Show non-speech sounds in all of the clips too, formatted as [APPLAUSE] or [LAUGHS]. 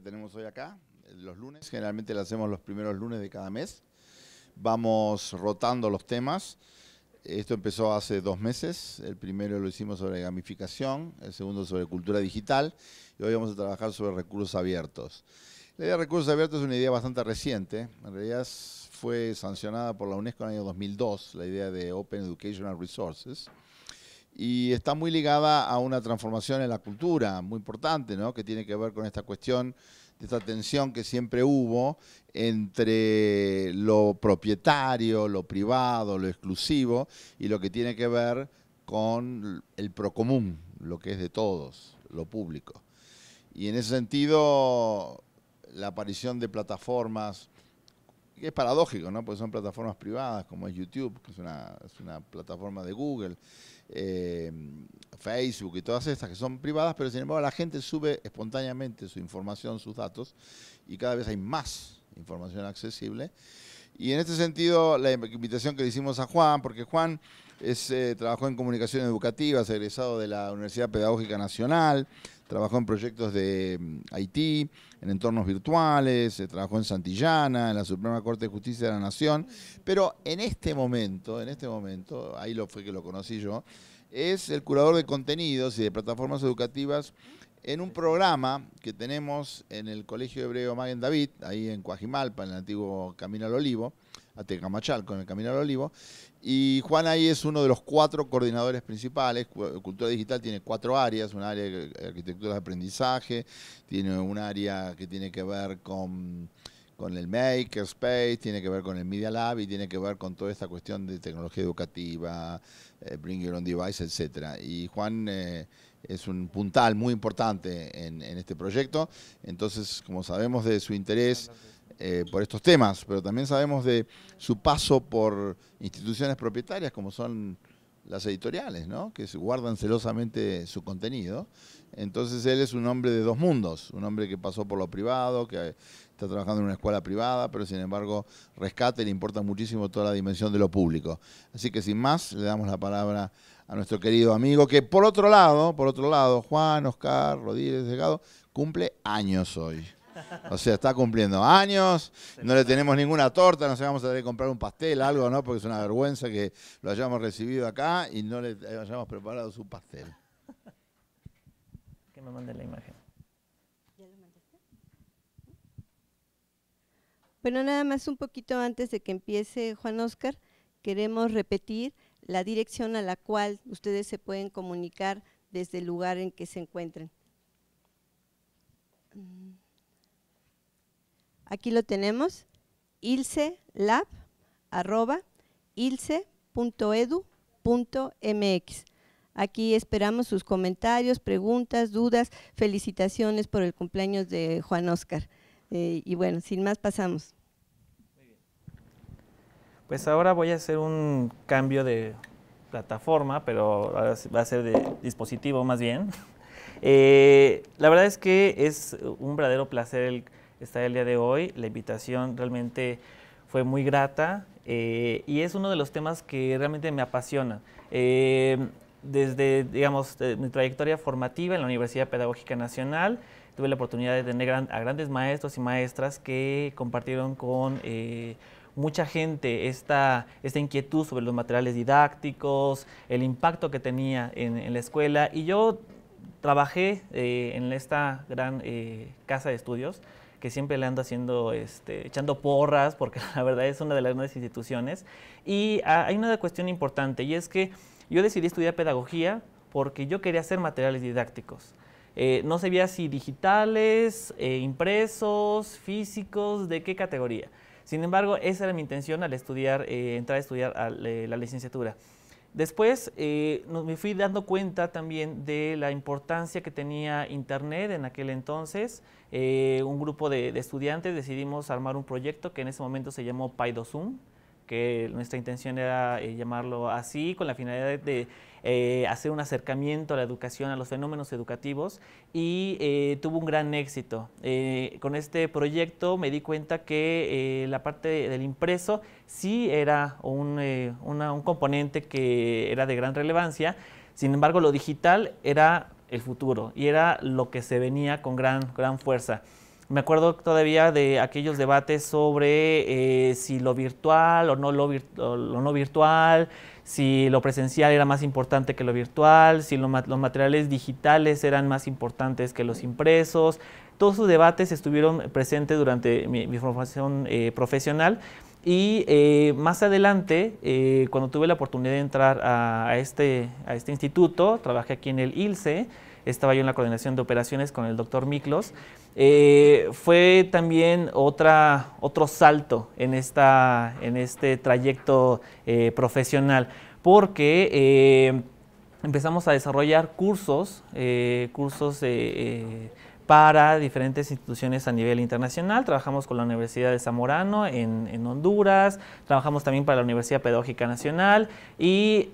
tenemos hoy acá, eh, los lunes. Generalmente lo hacemos los primeros lunes de cada mes. Vamos rotando los temas. Esto empezó hace dos meses. El primero lo hicimos sobre gamificación, el segundo sobre cultura digital y hoy vamos a trabajar sobre recursos abiertos. La idea de recursos abiertos es una idea bastante reciente. En realidad fue sancionada por la UNESCO en el año 2002, la idea de Open Educational Resources. Y está muy ligada a una transformación en la cultura muy importante, ¿no? que tiene que ver con esta cuestión de esta tensión que siempre hubo entre lo propietario, lo privado, lo exclusivo y lo que tiene que ver con el procomún, lo que es de todos, lo público. Y en ese sentido, la aparición de plataformas, que es paradójico, ¿no? Porque son plataformas privadas, como es YouTube, que es una plataforma de Google, eh, Facebook y todas estas que son privadas, pero sin embargo la gente sube espontáneamente su información, sus datos, y cada vez hay más información accesible. Y en este sentido, la invitación que le hicimos a Juan, porque Juan eh, trabajó en comunicación educativa, es egresado de la Universidad Pedagógica Nacional, trabajó en proyectos de mm, Haití, en entornos virtuales, eh, trabajó en Santillana, en la Suprema Corte de Justicia de la Nación, pero en este momento, en este momento, ahí lo fue que lo conocí yo, es el curador de contenidos y de plataformas educativas en un programa que tenemos en el Colegio Hebreo Maguen David, ahí en Coajimalpa, en el antiguo Camino al Olivo, a Tecamachal, con el Camino al Olivo. Y Juan ahí es uno de los cuatro coordinadores principales. Cultura Digital tiene cuatro áreas, Una área de arquitectura de aprendizaje, tiene un área que tiene que ver con con el Makerspace, tiene que ver con el Media Lab y tiene que ver con toda esta cuestión de tecnología educativa, eh, Bring Your Own Device, etc. Y Juan eh, es un puntal muy importante en, este proyecto, entonces como sabemos de su interés eh, por estos temas, pero también sabemos de su paso por instituciones propietarias como son las editoriales, ¿no? que guardan celosamente su contenido. Entonces él es un hombre de dos mundos, un hombre que pasó por lo privado, que está trabajando en una escuela privada, pero sin embargo rescate, le importa muchísimo toda la dimensión de lo público. Así que sin más, le damos la palabra a nuestro querido amigo, que por otro lado, por otro lado, Juan, Oscar, Rodríguez, Delgado, cumple años hoy. O sea, está cumpliendo años, no le tenemos ninguna torta, no sé, vamos a tener que comprar un pastel, algo, ¿no? Porque es una vergüenza que lo hayamos recibido acá y no le hayamos preparado su pastel. Que me mande la imagen. Bueno, nada más un poquito antes de que empiece Juan Oscar, queremos repetir la dirección a la cual ustedes se pueden comunicar desde el lugar en que se encuentren. Mm. Aquí lo tenemos, ilcelab.ilce.edu.mx. Aquí esperamos sus comentarios, preguntas, dudas, felicitaciones por el cumpleaños de Juan Oscar. Eh, y bueno, sin más pasamos. Pues ahora voy a hacer un cambio de plataforma, pero va a ser de dispositivo más bien. [LAUGHS] Eh, la verdad es que es un verdadero placer el está el día de hoy. La invitación realmente fue muy grata eh, y es uno de los temas que realmente me apasiona. Eh, desde, digamos, mi trayectoria formativa en la Universidad Pedagógica Nacional, tuve la oportunidad de tener a grandes maestros y maestras que compartieron con eh, mucha gente esta, esta inquietud sobre los materiales didácticos, el impacto que tenía en, la escuela. Y yo trabajé en esta gran casa de estudios que siempre le ando haciendo, este, echando porras, porque [LAUGHS] la verdad es una de las grandes instituciones. Y ah, hay una cuestión importante, y es que yo decidí estudiar pedagogía porque yo quería hacer materiales didácticos. Eh, no sabía si digitales, eh, impresos, físicos, de qué categoría. Sin embargo, esa era mi intención al estudiar, eh, entrar a estudiar a, la licenciatura. Después eh, me fui dando cuenta también de la importancia que tenía Internet en aquel entonces. Eh, un grupo de, estudiantes decidimos armar un proyecto que en ese momento se llamó Py2Zoom que nuestra intención era eh, llamarlo así, con la finalidad de, eh, hacer un acercamiento a la educación, a los fenómenos educativos, y eh, tuvo un gran éxito. con este proyecto me di cuenta que la parte del impreso sí era un, componente que era de gran relevancia, sin embargo lo digital era el futuro y era lo que se venía con gran fuerza. Me acuerdo todavía de aquellos debates sobre eh, si lo virtual o no, lo, no virtual, si lo presencial era más importante que lo virtual, si los materiales digitales eran más importantes que los impresos. Todos esos debates estuvieron presentes durante mi, formación eh, profesional. Y eh, más adelante, cuando tuve la oportunidad de entrar a, este, a este instituto, trabajé aquí en el ILCE, estaba yo en la coordinación de operaciones con el doctor Miklos, eh, fue también otro salto en, este trayecto eh, profesional, porque eh, empezamos a desarrollar cursos, cursos para diferentes instituciones a nivel internacional. Trabajamos con la Universidad de Zamorano en, en Honduras, trabajamos también para la Universidad Pedagógica Nacional y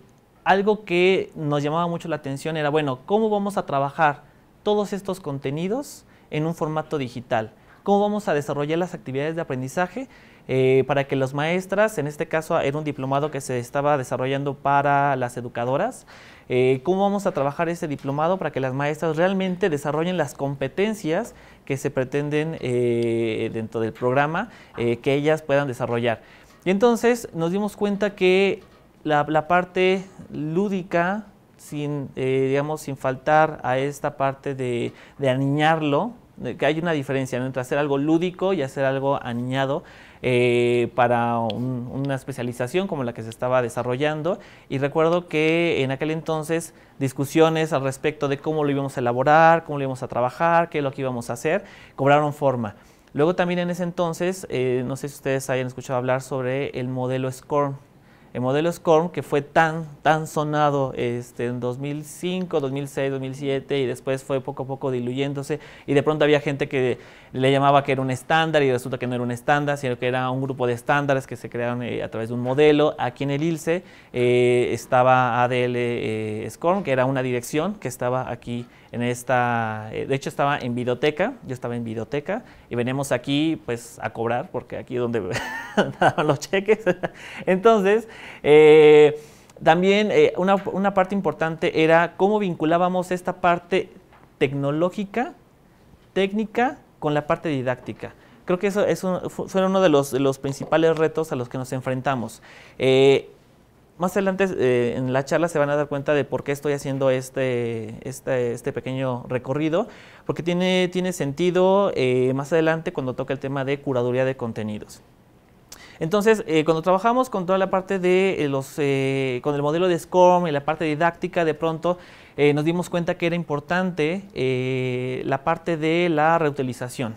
algo que nos llamaba mucho la atención era, bueno, ¿cómo vamos a trabajar todos estos contenidos? en un formato digital. ¿Cómo vamos a desarrollar las actividades de aprendizaje? Eh, para que las maestras, en este caso era un diplomado que se estaba desarrollando para las educadoras, eh, cómo vamos a trabajar ese diplomado para que las maestras realmente desarrollen las competencias que se pretenden eh, dentro del programa que ellas puedan desarrollar. Y entonces nos dimos cuenta que la parte lúdica, sin, eh, digamos, sin faltar a esta parte de, de aniñarlo, que hay una diferencia entre hacer algo lúdico y hacer algo aniñado eh, para una especialización como la que se estaba desarrollando. Y recuerdo que en aquel entonces discusiones al respecto de cómo lo íbamos a elaborar, cómo lo íbamos a trabajar, qué es lo que íbamos a hacer, cobraron forma. Luego también en ese entonces, eh, no sé si ustedes hayan escuchado hablar sobre el modelo SCORM, el modelo SCORM que fue tan, tan sonado este, en 2005, 2006, 2007 y después fue poco a poco diluyéndose y de pronto había gente que le llamaba que era un estándar y resulta que no era un estándar, sino que era un grupo de estándares que se crearon eh, a través de un modelo. Aquí en el ILSE eh, estaba ADL eh, SCORM, que era una dirección que estaba aquí en esta, de hecho estaba en Videoteca. yo estaba en Videoteca. y venimos aquí pues a cobrar porque aquí es donde [LAUGHS] daban los cheques. [LAUGHS] Entonces, eh, también eh, una, parte importante era cómo vinculábamos esta parte tecnológica, técnica, con la parte didáctica. Creo que eso, fue uno de los, principales retos a los que nos enfrentamos. Eh, más adelante en la charla se van a dar cuenta de por qué estoy haciendo este, este, este pequeño recorrido, porque tiene, tiene sentido más adelante cuando toca el tema de curaduría de contenidos. Entonces, eh, cuando trabajamos con toda la parte de eh, los, eh, con el modelo de SCORM y la parte didáctica, de pronto nos dimos cuenta que era importante la parte de la reutilización.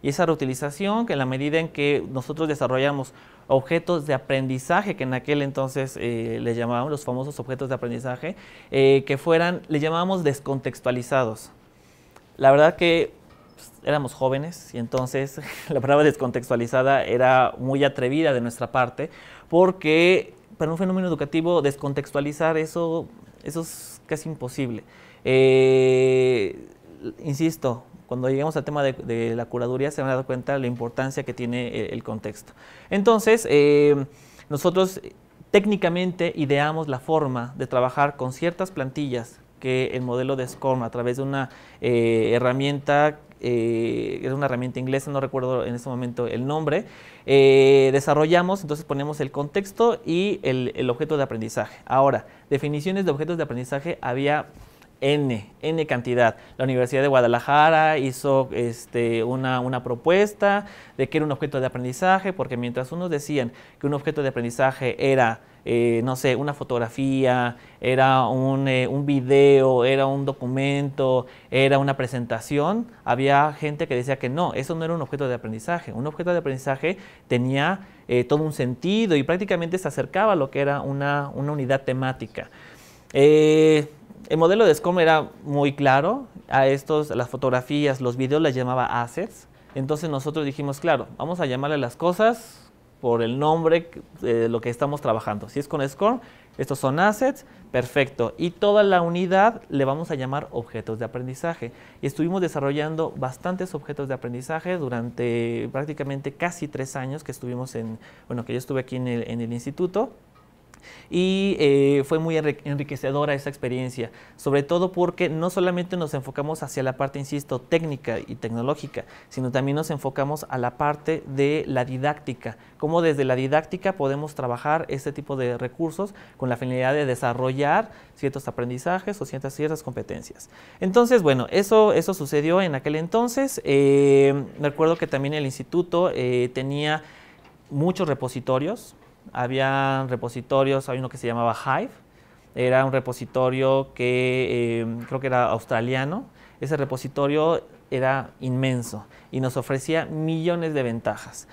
Y esa reutilización, que en la medida en que nosotros desarrollamos objetos de aprendizaje, que en aquel entonces eh, le llamábamos los famosos objetos de aprendizaje, que fueran, le llamábamos descontextualizados. La verdad que éramos jóvenes y entonces [LAUGHS] la palabra descontextualizada era muy atrevida de nuestra parte porque para un fenómeno educativo descontextualizar eso, es casi imposible. Eh, insisto, cuando lleguemos al tema de, la curaduría se van a dar cuenta de la importancia que tiene el, contexto. Entonces, eh, nosotros técnicamente ideamos la forma de trabajar con ciertas plantillas que el modelo de SCORM a través de una eh, herramienta eh, es una herramienta inglesa, no recuerdo en este momento el nombre, eh, desarrollamos, entonces ponemos el contexto y el, objeto de aprendizaje. Ahora, definiciones de objetos de aprendizaje había N, N cantidad. La Universidad de Guadalajara hizo este, una, una, propuesta de que era un objeto de aprendizaje, porque mientras unos decían que un objeto de aprendizaje era eh, no sé, una fotografía, era eh, un, video, era un documento, era una presentación, había gente que decía que no, eso no era un objeto de aprendizaje. Un objeto de aprendizaje tenía eh, todo un sentido y prácticamente se acercaba a lo que era una, unidad temática. el modelo de SCOM era muy claro, a estos, las fotografías, los videos las llamaba assets, entonces nosotros dijimos, claro, vamos a llamarle las cosas por el nombre de lo que estamos trabajando. Si es con SCORM, estos son assets, perfecto. Y toda la unidad le vamos a llamar objetos de aprendizaje. estuvimos desarrollando bastantes objetos de aprendizaje durante prácticamente casi tres años que estuvimos en, bueno, que yo estuve aquí en el instituto y eh, fue muy enriquecedora esa experiencia, sobre todo porque no solamente nos enfocamos hacia la parte, insisto, técnica y tecnológica, sino también nos enfocamos a la parte de la didáctica, cómo desde la didáctica podemos trabajar este tipo de recursos con la finalidad de desarrollar ciertos aprendizajes o ciertas, ciertas competencias. Entonces, bueno, eso, sucedió en aquel entonces. Eh, recuerdo que también el instituto eh, tenía muchos repositorios, había repositorios, hay uno que se llamaba Hive, era un repositorio que eh, creo que era australiano, ese repositorio era inmenso y nos ofrecía millones de ventajas.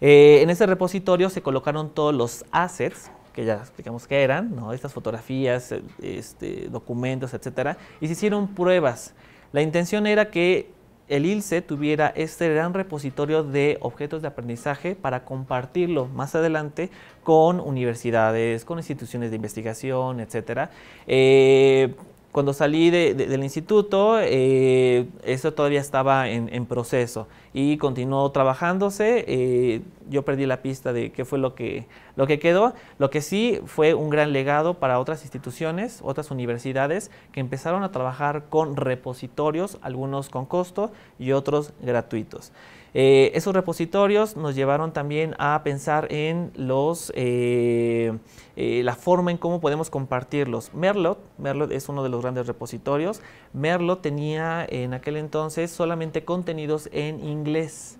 Eh, en ese repositorio se colocaron todos los assets, que ya explicamos que eran, estas fotografías, eh, este, documentos, etcétera, y se hicieron pruebas. La intención era que el ILSE tuviera este gran repositorio de objetos de aprendizaje para compartirlo más adelante con universidades, con instituciones de investigación, etcétera. Eh, cuando salí del instituto, eh, eso todavía estaba en, proceso y continuó trabajándose. Eh, yo perdí la pista de qué fue lo que, lo que quedó. Lo que sí fue un gran legado para otras instituciones, otras universidades, que empezaron a trabajar con repositorios, algunos con costo y otros gratuitos. Eh, esos repositorios nos llevaron también a pensar en los, eh, eh, la forma en cómo podemos compartirlos. Merlot, Merlot es uno de los grandes repositorios. Merlot tenía en aquel entonces solamente contenidos en inglés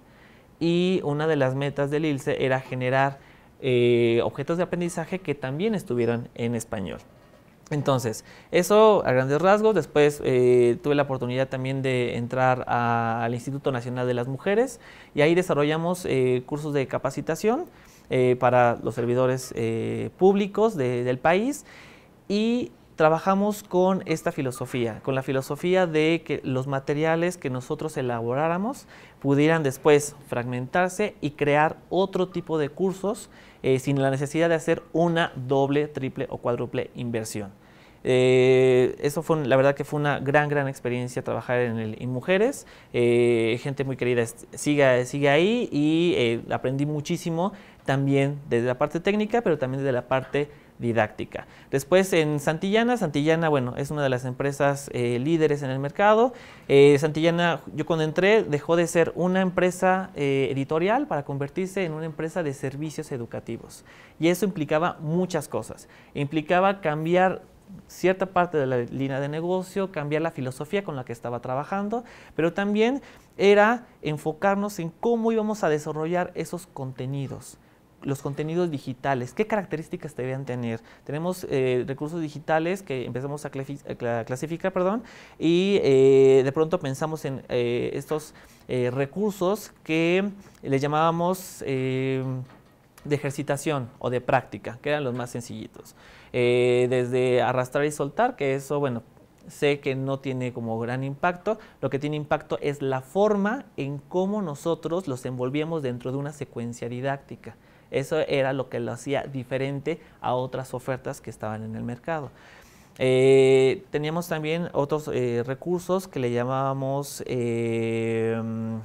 y una de las metas del ILSE era generar objetos de aprendizaje que también estuvieran en español. Entonces, eso a grandes rasgos. Después eh, tuve la oportunidad también de entrar al Instituto Nacional de las Mujeres y ahí desarrollamos eh, cursos de capacitación eh, para los servidores públicos del país y trabajamos con esta filosofía, con la filosofía de que los materiales que nosotros elaboráramos pudieran después fragmentarse y crear otro tipo de cursos sin la necesidad de hacer una doble, triple o cuádruple inversión. Eh, eso fue, la verdad que fue una gran, gran experiencia trabajar en Mujeres. Eh, gente muy querida sigue, sigue ahí y eh, aprendí muchísimo también desde la parte técnica, pero también desde la parte didáctica. Después en Santillana, Santillana, bueno, es una de las empresas líderes en el mercado. Santillana, yo cuando entré, dejó de ser una empresa editorial para convertirse en una empresa de servicios educativos. Y eso implicaba muchas cosas. Implicaba cambiar cierta parte de la línea de negocio, cambiar la filosofía con la que estaba trabajando, pero también era enfocarnos en cómo íbamos a desarrollar esos contenidos los contenidos digitales, qué características debían tener. Tenemos eh, recursos digitales que empezamos a, clasificar, perdón, y eh, de pronto pensamos en eh, estos recursos que le llamábamos de ejercitación o de práctica, que eran los más sencillitos. Eh, desde arrastrar y soltar, que eso, bueno, sé que no tiene como gran impacto, lo que tiene impacto es la forma en cómo nosotros los envolvíamos dentro de una secuencia didáctica. Eso era lo que lo hacía diferente a otras ofertas que estaban en el mercado. Eh, teníamos también otros eh, recursos que le llamábamos mm,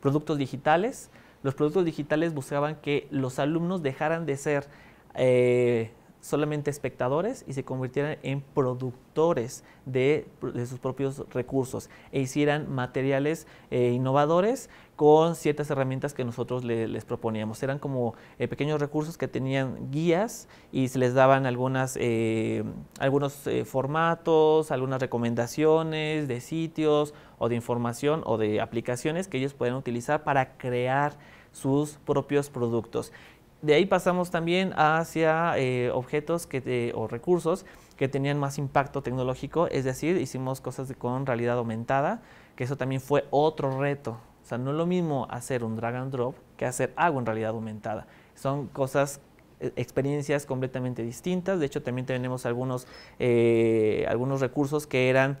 productos digitales, los productos digitales buscaban que los alumnos dejaran de ser eh, solamente espectadores y se convirtieran en productores de, sus propios recursos e hicieran materiales eh, innovadores con ciertas herramientas que nosotros les proponíamos. Eran como eh, pequeños recursos que tenían guías y se les daban algunas, eh, algunos formatos, algunas recomendaciones de sitios o de información o de aplicaciones que ellos pueden utilizar para crear sus propios productos. De ahí pasamos también hacia eh, objetos que, o recursos que tenían más impacto tecnológico, es decir, hicimos cosas con realidad aumentada, que eso también fue otro reto. O sea, no es lo mismo hacer un drag and drop que hacer algo en realidad aumentada. Son cosas eh, experiencias completamente distintas. De hecho, también tenemos algunos, eh, algunos recursos que eran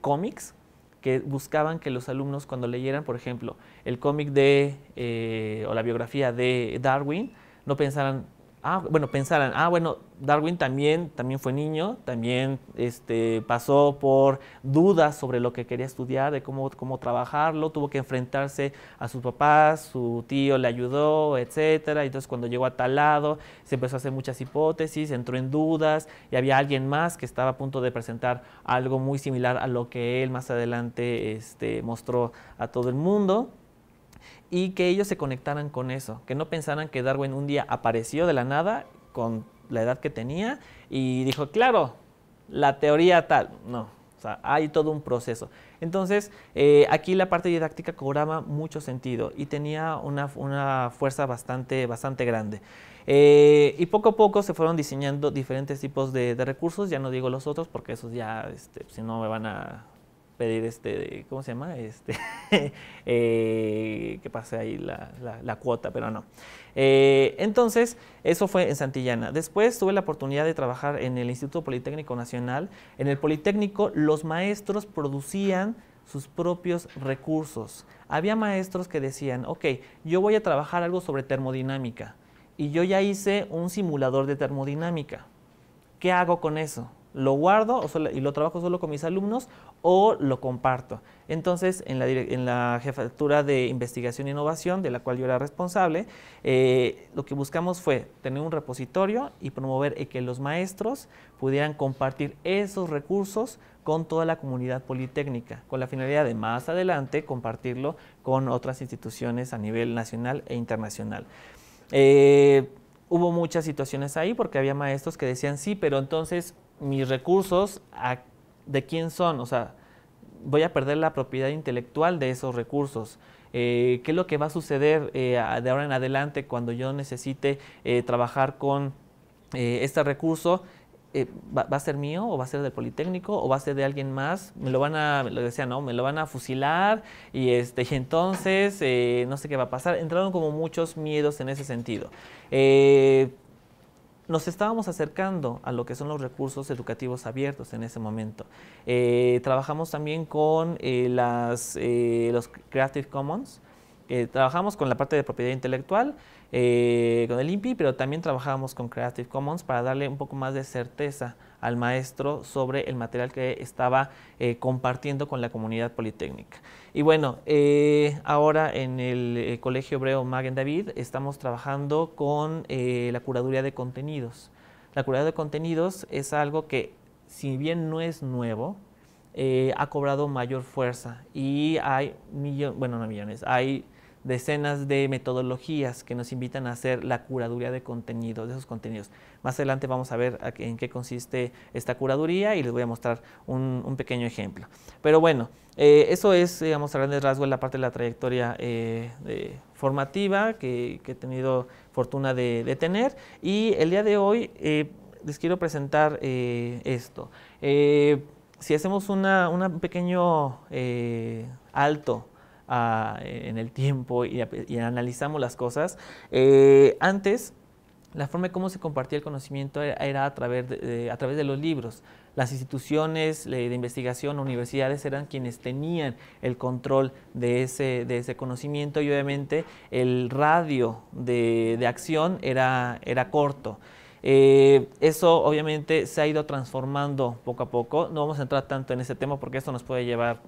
cómics, que buscaban que los alumnos cuando leyeran, por ejemplo, el cómic de eh, o la biografía de Darwin, no pensaran ah, bueno, pensaran, ah, bueno, Darwin también, también fue niño, también este, pasó por dudas sobre lo que quería estudiar, de cómo, cómo trabajarlo, tuvo que enfrentarse a sus papás, su tío le ayudó, etcétera. Entonces cuando llegó a tal lado, se empezó a hacer muchas hipótesis, entró en dudas y había alguien más que estaba a punto de presentar algo muy similar a lo que él más adelante este, mostró a todo el mundo y que ellos se conectaran con eso, que no pensaran que Darwin un día apareció de la nada con la edad que tenía y dijo, claro, la teoría tal, no, o sea, hay todo un proceso. Entonces, eh, aquí la parte didáctica cobraba mucho sentido y tenía una, fuerza bastante, bastante grande. Eh, y poco a poco se fueron diseñando diferentes tipos de, recursos, ya no digo los otros porque esos ya, este, si no me van a pedir este, ¿cómo se llama? Este, [LAUGHS] eh, que pase ahí la, cuota, pero no. Eh, entonces, eso fue en Santillana. Después tuve la oportunidad de trabajar en el Instituto Politécnico Nacional. En el Politécnico los maestros producían sus propios recursos. Había maestros que decían, ok, yo voy a trabajar algo sobre termodinámica y yo ya hice un simulador de termodinámica. ¿Qué hago con eso? ¿Lo guardo y lo trabajo solo con mis alumnos o lo comparto. Entonces, en la, en la, jefatura de investigación e innovación, de la cual yo era responsable, eh, lo que buscamos fue tener un repositorio y promover que los maestros pudieran compartir esos recursos con toda la comunidad politécnica, con la finalidad de más adelante compartirlo con otras instituciones a nivel nacional e internacional. Eh, hubo muchas situaciones ahí porque había maestros que decían, sí, pero entonces mis recursos, ¿a de quién son, o sea, voy a perder la propiedad intelectual de esos recursos. Eh, ¿Qué es lo que va a suceder eh, de ahora en adelante cuando yo necesite eh, trabajar con este recurso? Va, a ser mío o va a ser del Politécnico o va a ser de alguien más? Me lo van a, lo decía, no, me lo van a fusilar y, este, y entonces no sé qué va a pasar. Entraron como muchos miedos en ese sentido nos estábamos acercando a lo que son los recursos educativos abiertos en ese momento. Eh, trabajamos también con eh, las, eh, los Creative Commons, trabajamos con la parte de propiedad intelectual, eh, con el INPI, pero también trabajábamos con Creative Commons para darle un poco más de certeza al maestro sobre el material que estaba eh, compartiendo con la comunidad politécnica. Y bueno, eh, ahora en el Colegio Hebreo Magen David estamos trabajando con la curaduría de contenidos. La curaduría de contenidos es algo que, si bien no es nuevo, ha cobrado mayor fuerza y hay millones, bueno, no millones, hay decenas de metodologías que nos invitan a hacer la curaduría de contenidos, de esos contenidos. Más adelante vamos a ver en qué consiste esta curaduría y les voy a mostrar un, pequeño ejemplo. Pero bueno, eh, eso es, digamos, a grandes rasgos la parte de la trayectoria eh, formativa que, he tenido fortuna de, tener y el día de hoy eh, les quiero presentar esto. si hacemos un pequeño alto, Ah, en el tiempo y, analizamos las cosas. Eh, antes, la forma de cómo se compartía el conocimiento era, a, través de, a través de los libros. Las instituciones de investigación, universidades eran quienes tenían el control de ese, de ese conocimiento y obviamente el radio de, de acción era, era corto. Eh, eso obviamente se ha ido transformando poco a poco. No vamos a entrar tanto en ese tema porque esto nos puede llevar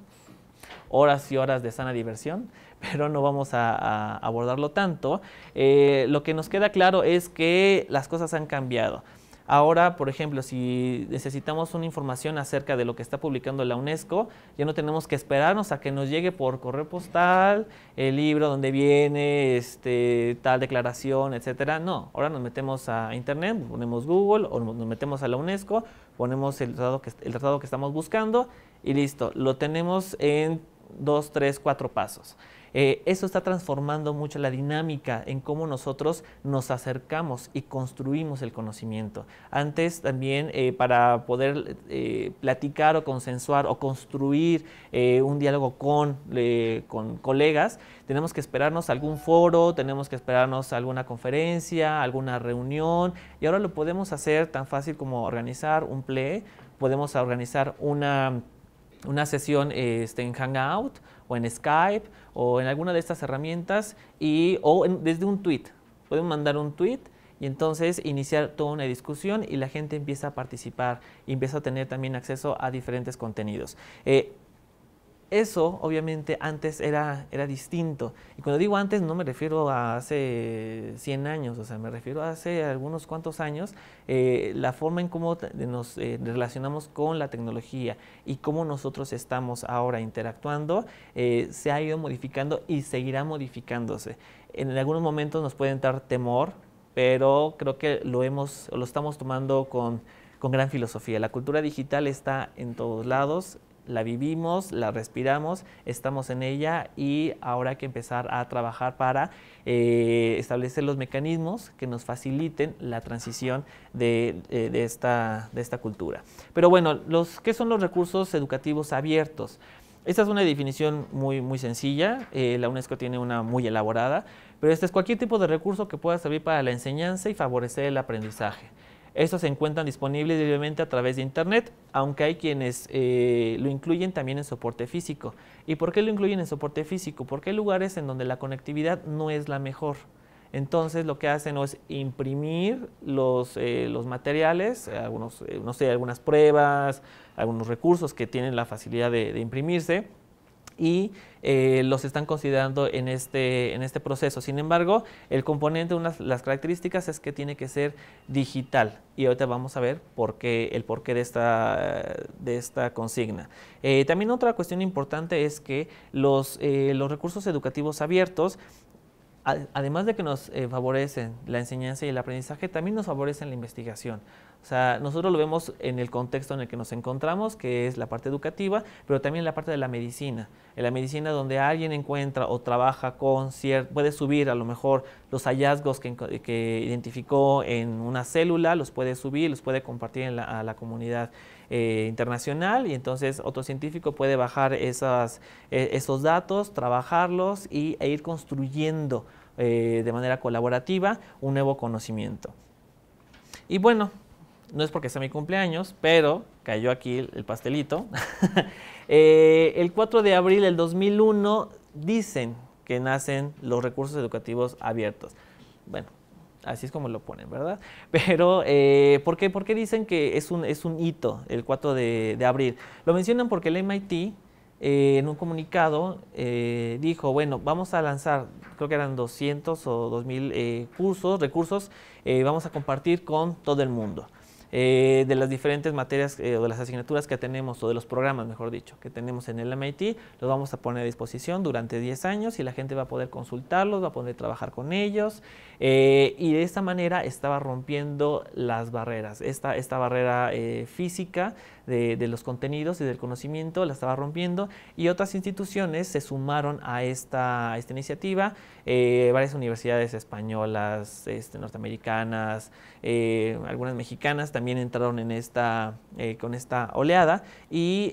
horas y horas de sana diversión, [LAUGHS] pero no vamos a, abordarlo tanto. Eh, lo que nos queda claro es que las cosas han cambiado. Ahora, por ejemplo, si necesitamos una información acerca de lo que está publicando la UNESCO, ya no tenemos que esperarnos a que nos llegue por correo postal, el libro donde viene, este, tal declaración, etcétera. No, ahora nos metemos a internet, ponemos Google o nos metemos a la UNESCO, ponemos el que, el tratado que estamos buscando y listo. Lo tenemos en dos, tres, cuatro pasos. Eh, eso está transformando mucho la dinámica en cómo nosotros nos acercamos y construimos el conocimiento. Antes también eh, para poder eh, platicar o consensuar o construir un diálogo con, con colegas, tenemos que esperarnos algún foro, tenemos que esperarnos alguna conferencia, alguna reunión y ahora lo podemos hacer tan fácil como organizar un play, podemos organizar una una sesión este, en Hangout o en Skype o en alguna de estas herramientas y, o desde un tweet. Pueden mandar un tweet y entonces iniciar toda una discusión y la gente empieza a participar y empieza a tener también acceso a diferentes contenidos. Eh, eso obviamente antes era, era distinto. Y cuando digo antes no me refiero a hace 100 años, o sea, me refiero a hace algunos cuantos años, eh, la forma en cómo nos eh, relacionamos con la tecnología y cómo nosotros estamos ahora interactuando eh, se ha ido modificando y seguirá modificándose. En algunos momentos nos pueden dar temor, pero creo que lo, hemos, lo estamos tomando con, con gran filosofía. La cultura digital está en todos lados, la vivimos, la respiramos, estamos en ella y ahora hay que empezar a trabajar para eh, establecer los mecanismos que nos faciliten la transición eh, de, esta, cultura. Pero bueno, los, ¿qué son los recursos educativos abiertos? Esta es una definición muy, muy sencilla, eh, la UNESCO tiene una muy elaborada, pero este es cualquier tipo de recurso que pueda servir para la enseñanza y favorecer el aprendizaje. Estos se encuentran disponibles libremente a través de Internet, aunque hay quienes eh, lo incluyen también en soporte físico. ¿Y por qué lo incluyen en soporte físico? Porque hay lugares en donde la conectividad no es la mejor. Entonces lo que hacen es imprimir los, eh, materiales, algunos, eh, no sé, algunas pruebas, algunos recursos que tienen la facilidad de imprimirse y eh, los están considerando en este, en este proceso. Sin embargo, el componente, una de las características es que tiene que ser digital y ahorita vamos a ver por qué, el porqué de esta, de esta consigna. Eh, también otra cuestión importante es que los, eh, los recursos educativos abiertos además de que nos favorecen la enseñanza y el aprendizaje, también nos favorecen la investigación. O sea, nosotros lo vemos en el contexto en el que nos encontramos, que es la parte educativa, pero también la parte de la medicina. En la medicina donde alguien encuentra o trabaja con cierto, puede subir a lo mejor los hallazgos que, identificó en una célula, los puede subir, los puede compartir a la comunidad eh, internacional y entonces otro científico puede bajar e, esos datos, trabajarlos y, e ir construyendo eh, de manera colaborativa un nuevo conocimiento. Y bueno, no es porque sea mi cumpleaños, pero cayó aquí el pastelito. [LAUGHS] Eh, el 4 de abril del 2001 dicen que nacen los recursos educativos abiertos. Bueno, así es como lo ponen, ¿verdad? [LAUGHS] Pero, eh, ¿por, qué, dicen que es un, es un hito el 4 de, abril? Lo mencionan porque el MIT eh, en un comunicado dijo, bueno, vamos a lanzar, creo que eran 200 o 2.000 cursos, recursos, vamos a compartir con todo el mundo. Eh, de las diferentes materias eh, o de las asignaturas que tenemos, o de los programas, mejor dicho, que tenemos en el MIT, los vamos a poner a disposición durante 10 años y la gente va a poder consultarlos, va a poder trabajar con ellos. Eh, y de esta manera estaba rompiendo las barreras, esta barrera física de, los contenidos y del conocimiento, la estaba rompiendo y otras instituciones se sumaron a esta, iniciativa, eh, varias universidades españolas, este, norteamericanas, eh, algunas mexicanas también entraron en esta, eh, con esta oleada y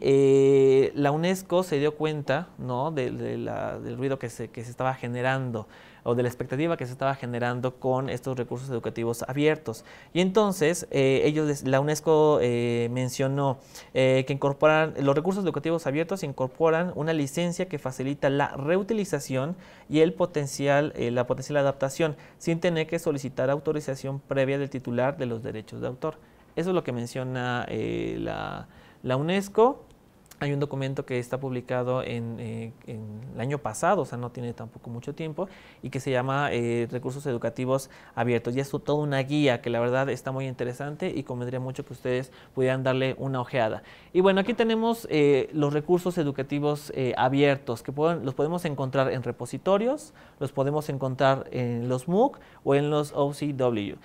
la UNESCO se dio cuenta del ruido que se estaba generando o de la expectativa que se estaba generando con estos recursos educativos abiertos. Y entonces, eh, ellos, la UNESCO eh, mencionó eh, que incorporan los recursos educativos abiertos incorporan una licencia que facilita la reutilización y el potencial, la potencial adaptación, sin tener que solicitar autorización previa del titular de los derechos de autor. Eso es lo que menciona la UNESCO hay un documento que está publicado eh, en, el año pasado, o sea, no tiene tampoco mucho tiempo, y que se llama eh, Recursos Educativos Abiertos. Y es toda una guía que la verdad está muy interesante y convendría mucho que ustedes pudieran darle una ojeada. Y bueno, aquí tenemos eh, los recursos educativos abiertos, que pueden, los podemos encontrar en repositorios, los podemos encontrar en los MOOC o en los OCW.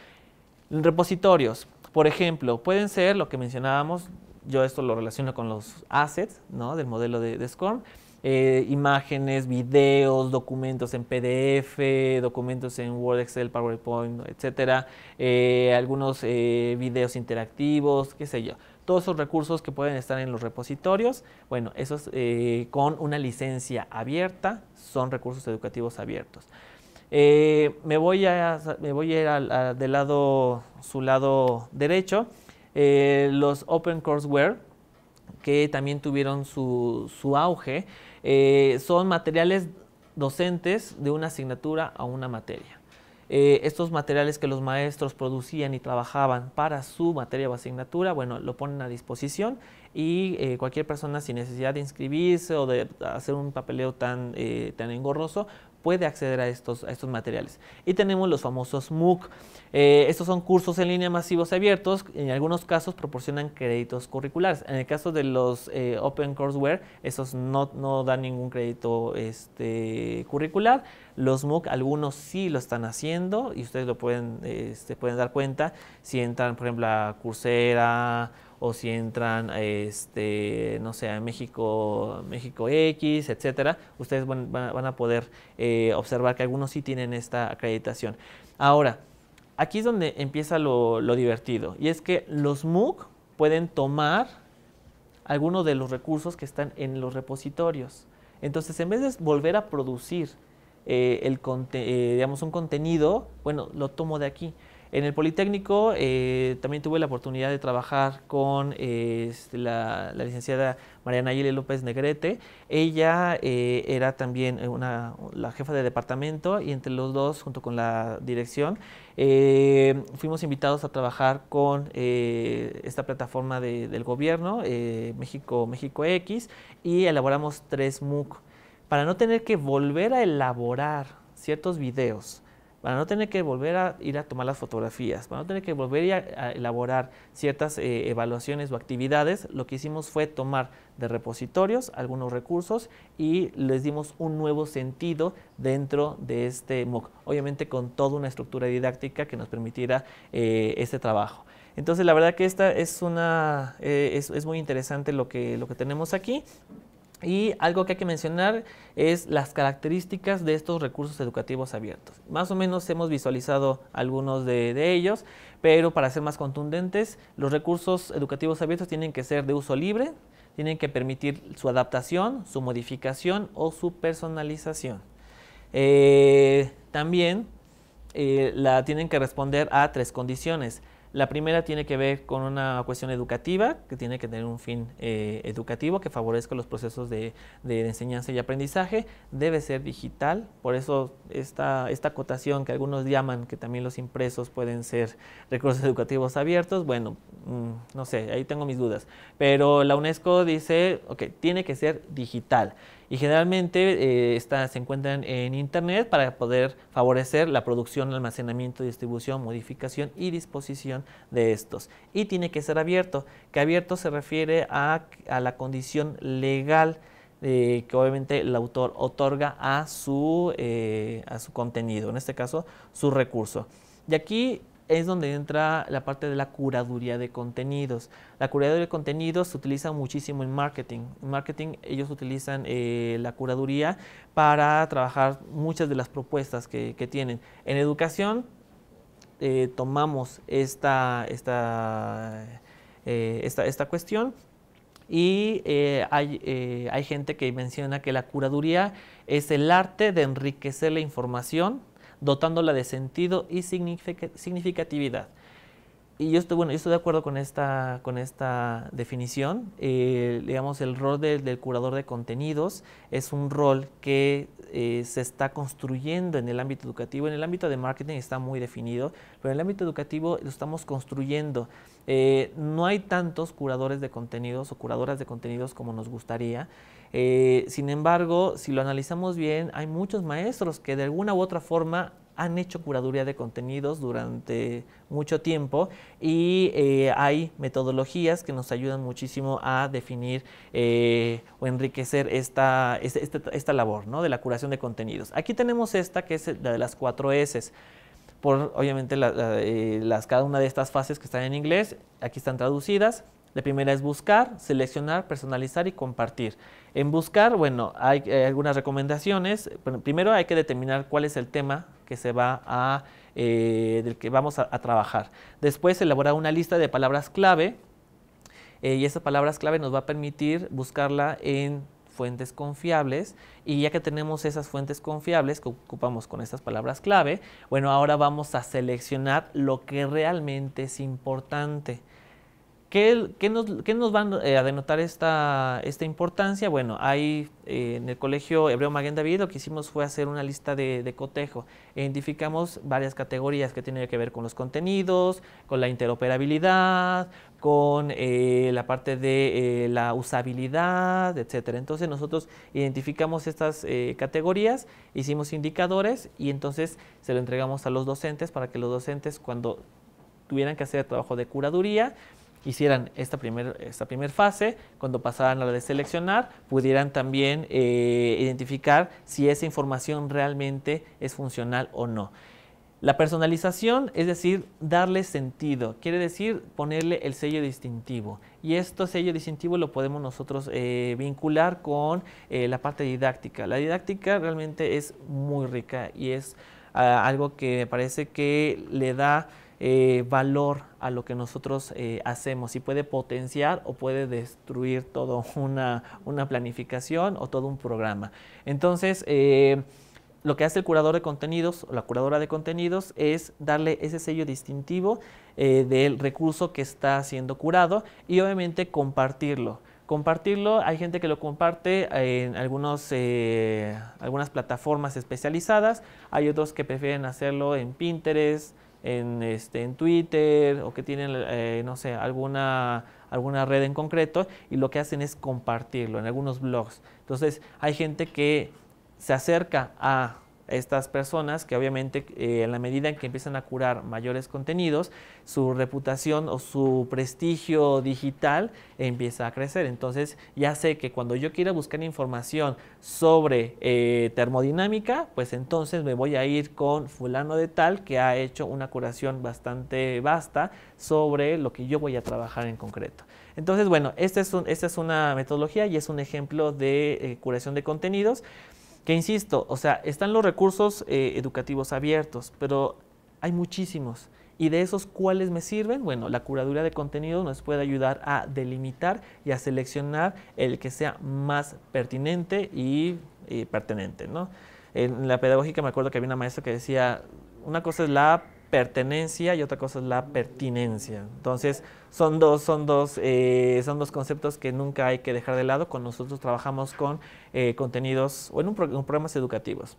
Repositorios, por ejemplo, pueden ser lo que mencionábamos, yo esto lo relaciono con los assets del modelo de, de SCORM. Eh, imágenes, videos, documentos en PDF, documentos en Word, Excel, PowerPoint, etcétera, eh, algunos eh, videos interactivos, qué sé yo. Todos esos recursos que pueden estar en los repositorios, bueno, esos con una licencia abierta son recursos educativos abiertos. me, voy a, ir a, lado, su lado derecho. Eh, los OpenCourseWare, que también tuvieron su, auge, eh, son materiales docentes de una asignatura a una materia. Eh, estos materiales que los maestros producían y trabajaban para su materia o asignatura, bueno, lo ponen a disposición y cualquier persona sin necesidad de inscribirse o de hacer un papeleo tan engorroso puede acceder a estos, a estos materiales. Y tenemos los famosos MOOC. Eh, estos son cursos en línea masivos abiertos, en algunos casos proporcionan créditos curriculares. En el caso de los eh, Open Courseware, esos no, no dan ningún crédito este, curricular. Los MOOC, algunos sí lo están haciendo y ustedes lo pueden, este, pueden dar cuenta si entran, por ejemplo, a Coursera o si entran a este, no sé, México, México X, etcétera, ustedes van, a poder eh, observar que algunos sí tienen esta acreditación. Ahora, aquí es donde empieza lo, divertido, y es que los MOOC pueden tomar algunos de los recursos que están en los repositorios. Entonces, en vez de volver a producir eh, el, eh, digamos, un contenido, bueno, lo tomo de aquí. En el Politécnico eh, también tuve la oportunidad de trabajar con eh, este, la, licenciada Mariana Ayeli López Negrete. Ella eh, era también la jefa de departamento y entre los dos, junto con la dirección, fuimos invitados a trabajar con esta plataforma del gobierno, México, México X, y elaboramos tres MOOC. Para no tener que volver a elaborar ciertos videos, para no tener que volver a ir a tomar las fotografías, para no tener que volver a, elaborar ciertas eh, evaluaciones o actividades, lo que hicimos fue tomar de repositorios algunos recursos y les dimos un nuevo sentido dentro de este MOOC, obviamente con toda una estructura didáctica que nos permitiera eh, este trabajo. Entonces la verdad que esta es una eh, es, es, muy interesante lo que, lo que tenemos aquí. Y algo que hay que mencionar es las características de estos recursos educativos abiertos. Más o menos hemos visualizado algunos de, ellos, pero para ser más contundentes, los recursos educativos abiertos tienen que ser de uso libre, tienen que permitir su adaptación, su modificación o su personalización. Eh, también eh, la tienen que responder a tres condiciones. La primera tiene que ver con una cuestión educativa, que tiene que tener un fin eh, educativo que favorezca los procesos de, enseñanza y aprendizaje. Debe ser digital, por eso esta, esta acotación que algunos llaman que también los impresos pueden ser recursos educativos abiertos, bueno, mm, no sé, ahí tengo mis dudas. Pero la UNESCO dice, ok, tiene que ser digital y generalmente eh, se encuentran en Internet para poder favorecer la producción, almacenamiento, distribución, modificación y disposición de estos. Y tiene que ser abierto, que abierto se refiere a, la condición legal eh, que obviamente el autor otorga a su, eh, a su contenido, en este caso su recurso. Y aquí es donde entra la parte de la curaduría de contenidos. La curaduría de contenidos se utiliza muchísimo en marketing. En marketing ellos utilizan eh, la curaduría para trabajar muchas de las propuestas que, tienen. En educación eh, tomamos eh, esta, cuestión y hay, gente que menciona que la curaduría es el arte de enriquecer la información dotándola de sentido y significatividad y yo estoy, bueno, estoy de acuerdo con esta, con esta definición. Eh, digamos, el rol del curador de contenidos es un rol que eh, se está construyendo en el ámbito educativo. En el ámbito de marketing está muy definido, pero en el ámbito educativo lo estamos construyendo. Eh, no hay tantos curadores de contenidos o curadoras de contenidos como nos gustaría. sin embargo, si lo analizamos bien, hay muchos maestros que de alguna u otra forma han hecho curaduría de contenidos durante mucho tiempo y eh, hay metodologías que nos ayudan muchísimo a definir eh, o enriquecer este, este, esta, labor ¿no? de la curación de contenidos. Aquí tenemos esta que es la de las cuatro S. Por, obviamente eh, las, cada una de estas fases que están en inglés, aquí están traducidas. La primera es buscar, seleccionar, personalizar y compartir. En buscar, bueno, hay algunas recomendaciones. Primero hay que determinar cuál es el tema que se va a, eh, del que vamos a, trabajar. Después elaborar una lista de palabras clave eh, y esas palabras clave nos va a permitir buscarla en fuentes confiables y ya que tenemos esas fuentes confiables que ocupamos con estas palabras clave, bueno, ahora vamos a seleccionar lo que realmente es importante. ¿Qué, nos, qué van eh, a denotar esta, esta importancia? Bueno, ahí eh, en el Colegio Hebreo Maguén David lo que hicimos fue hacer una lista de, de, cotejo. Identificamos varias categorías que tienen que ver con los contenidos, con la interoperabilidad, con eh, la parte de la usabilidad, etcétera. Entonces nosotros identificamos estas categorías, hicimos indicadores y entonces se lo entregamos a los docentes para que los docentes cuando tuvieran que hacer trabajo de curaduría, hicieran esta primera esta primer fase, cuando pasaran a la de seleccionar, pudieran también eh, identificar si esa información realmente es funcional o no. La personalización, es decir, darle sentido, quiere decir ponerle el sello distintivo. Y esto sello distintivo lo podemos nosotros eh, vincular con eh, la parte didáctica. La didáctica realmente es muy rica y es ah, algo que me parece que le da eh, valor a lo que nosotros eh, hacemos y puede potenciar o puede destruir toda una, planificación o todo un programa. Entonces, eh, lo que hace el curador de contenidos o la curadora de contenidos es darle ese sello distintivo del recurso que está siendo curado y obviamente compartirlo compartirlo. Hay gente que lo comparte en algunos, algunas plataformas especializadas, hay otros que prefieren hacerlo en Pinterest, en, este, en Twitter o que tienen, eh, no sé, alguna, alguna red en concreto y lo que hacen es compartirlo en algunos blogs. Entonces hay gente que se acerca a estas personas que obviamente eh, en la medida en que empiezan a curar mayores contenidos, su reputación o su prestigio digital empieza a crecer. Entonces ya sé que cuando yo quiera buscar información sobre eh, termodinámica, pues entonces me voy a ir con fulano de tal que ha hecho una curación bastante vasta sobre lo que yo voy a trabajar en concreto. Entonces, bueno, este esta es, una metodología y es un ejemplo de eh, curación de contenidos. Que insisto, o sea, están los recursos eh, educativos abiertos, pero hay muchísimos. Y de esos, ¿cuáles me sirven? Bueno, la curaduría de contenido nos puede ayudar a delimitar y a seleccionar el que sea más pertinente y, eh, pertinente, ¿no? En la pedagógica me acuerdo que había una maestra que decía, una cosa es la pertenencia y otra cosa es la pertinencia. Entonces, son dos, son dos, eh, son dos conceptos que nunca hay que dejar de lado cuando nosotros trabajamos con eh, contenidos o en, un en programas educativos.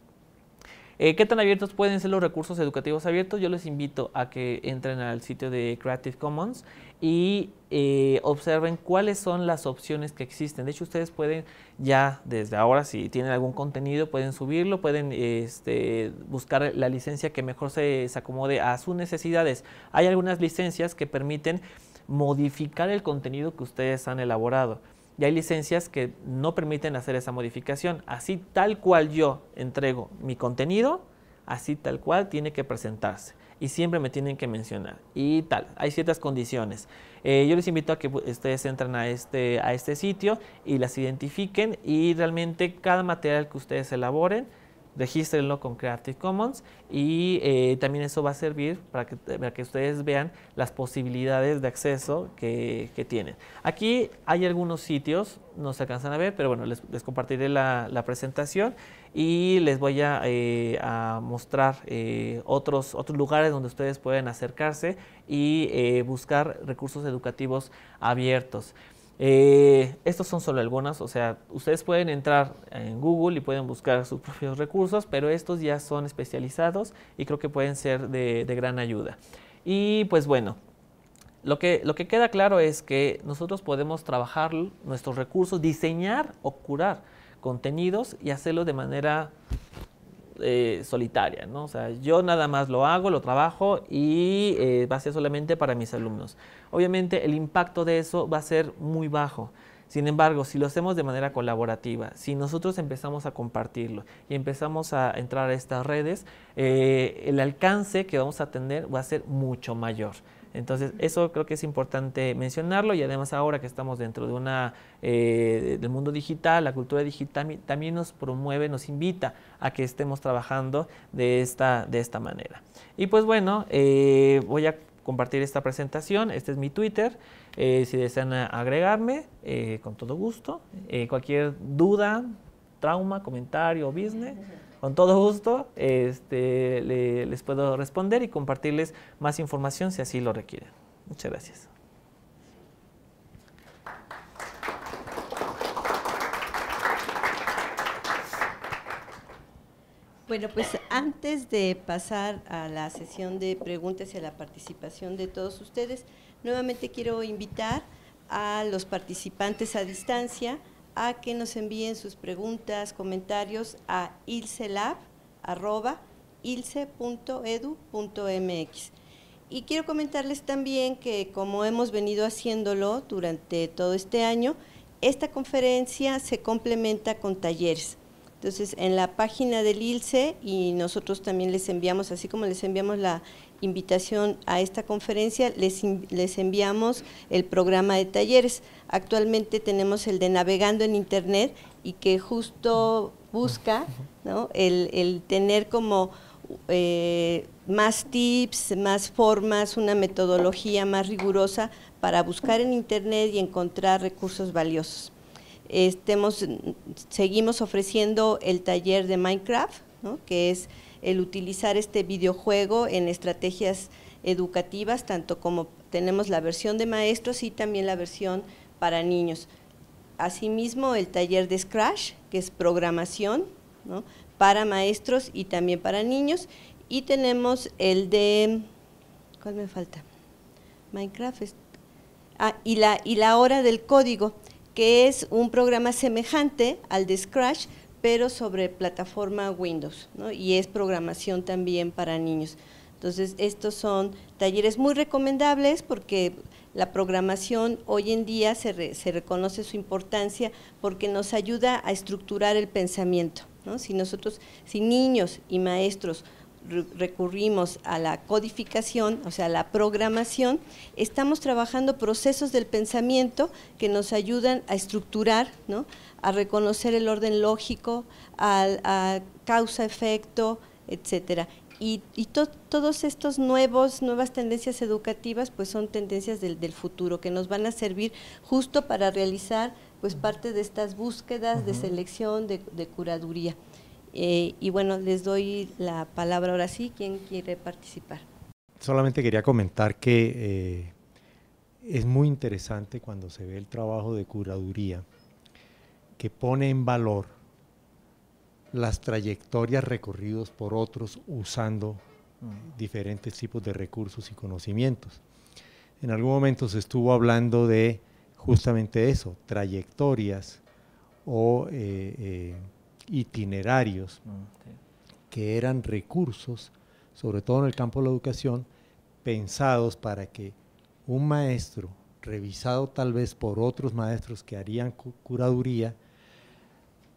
Eh, ¿Qué tan abiertos pueden ser los recursos educativos abiertos? Yo les invito a que entren al sitio de Creative Commons y eh, observen cuáles son las opciones que existen. De hecho, ustedes pueden ya desde ahora, si tienen algún contenido, pueden subirlo, pueden este, buscar la licencia que mejor se acomode a sus necesidades. Hay algunas licencias que permiten modificar el contenido que ustedes han elaborado y hay licencias que no permiten hacer esa modificación. Así tal cual yo entrego mi contenido, así tal cual tiene que presentarse. Y siempre me tienen que mencionar. Y tal, hay ciertas condiciones. Eh, yo les invito a que pues, ustedes entren a este, a este sitio y las identifiquen y realmente cada material que ustedes elaboren, regístrenlo con Creative Commons y eh, también eso va a servir para que, ustedes vean las posibilidades de acceso que, tienen. Aquí hay algunos sitios, no se alcanzan a ver, pero bueno, les, compartiré la, presentación y les voy a, eh, mostrar eh, otros, otros lugares donde ustedes pueden acercarse y buscar recursos educativos abiertos. Eh, estos son solo algunas, o sea, ustedes pueden entrar en Google y pueden buscar sus propios recursos, pero estos ya son especializados y creo que pueden ser de, gran ayuda. Y pues bueno, lo lo que queda claro es que nosotros podemos trabajar nuestros recursos, diseñar o curar contenidos y hacerlo de manera eh, solitaria, ¿no? O sea, yo nada más lo hago, lo trabajo y eh, va a ser solamente para mis alumnos. Obviamente el impacto de eso va a ser muy bajo. Sin embargo, si lo hacemos de manera colaborativa, si nosotros empezamos a compartirlo y empezamos a entrar a estas redes, eh, el alcance que vamos a tener va a ser mucho mayor. Entonces, eso creo que es importante mencionarlo y además ahora que estamos dentro de una, eh, del mundo digital, la cultura digital también nos promueve, nos invita a que estemos trabajando de esta, de esta manera. Y pues bueno, eh, voy a compartir esta presentación. Este es mi Twitter. Eh, si desean agregarme, con todo gusto. cualquier duda, trauma, comentario, business con todo gusto este, les puedo responder y compartirles más información si así lo requieren. Muchas gracias. Bueno, pues antes de pasar a la sesión de preguntas y a la participación de todos ustedes, nuevamente quiero invitar a los participantes a distancia a que nos envíen sus preguntas, comentarios a ilcelab.ilce.edu.mx. Y quiero comentarles también que como hemos venido haciéndolo durante todo este año, esta conferencia se complementa con talleres. Entonces, en la página del ILCE, y nosotros también les enviamos, así como les enviamos la, invitación a esta conferencia, les, enviamos el programa de talleres. Actualmente tenemos el de Navegando en Internet y que justo busca el, tener como eh, más tips, más formas, una metodología más rigurosa para buscar en Internet y encontrar recursos valiosos. Estemos, seguimos ofreciendo el taller de Minecraft, que es el utilizar este videojuego en estrategias educativas, tanto como tenemos la versión de maestros y también la versión para niños. Asimismo, el taller de Scratch, que es programación para maestros y también para niños. Y tenemos el de, ¿cuál me falta? Minecraft. ah, y, la, y la hora del código, que es un programa semejante al de Scratch, pero sobre plataforma Windows, y es programación también para niños. Entonces, estos son talleres muy recomendables porque la programación hoy en día se, reconoce su importancia porque nos ayuda a estructurar el pensamiento. Si nosotros, si niños y maestros recurrimos a la codificación, o sea, a la programación, estamos trabajando procesos del pensamiento que nos ayudan a estructurar, ¿no? a reconocer el orden lógico, al, a causa-efecto, etcétera. Y, y todos estos nuevos, nuevas tendencias educativas, pues son tendencias del, futuro que nos van a servir justo para realizar, pues parte de estas búsquedas de selección, de, curaduría. Eh, y bueno, les doy la palabra ahora sí, ¿quién quiere participar. Solamente quería comentar que eh, es muy interesante cuando se ve el trabajo de curaduría, que pone en valor las trayectorias recorridos por otros usando diferentes tipos de recursos y conocimientos. En algún momento se estuvo hablando de justamente eso, trayectorias o eh, eh, itinerarios, mm, que eran recursos, sobre todo en el campo de la educación, pensados para que un maestro revisado tal vez por otros maestros que harían curaduría,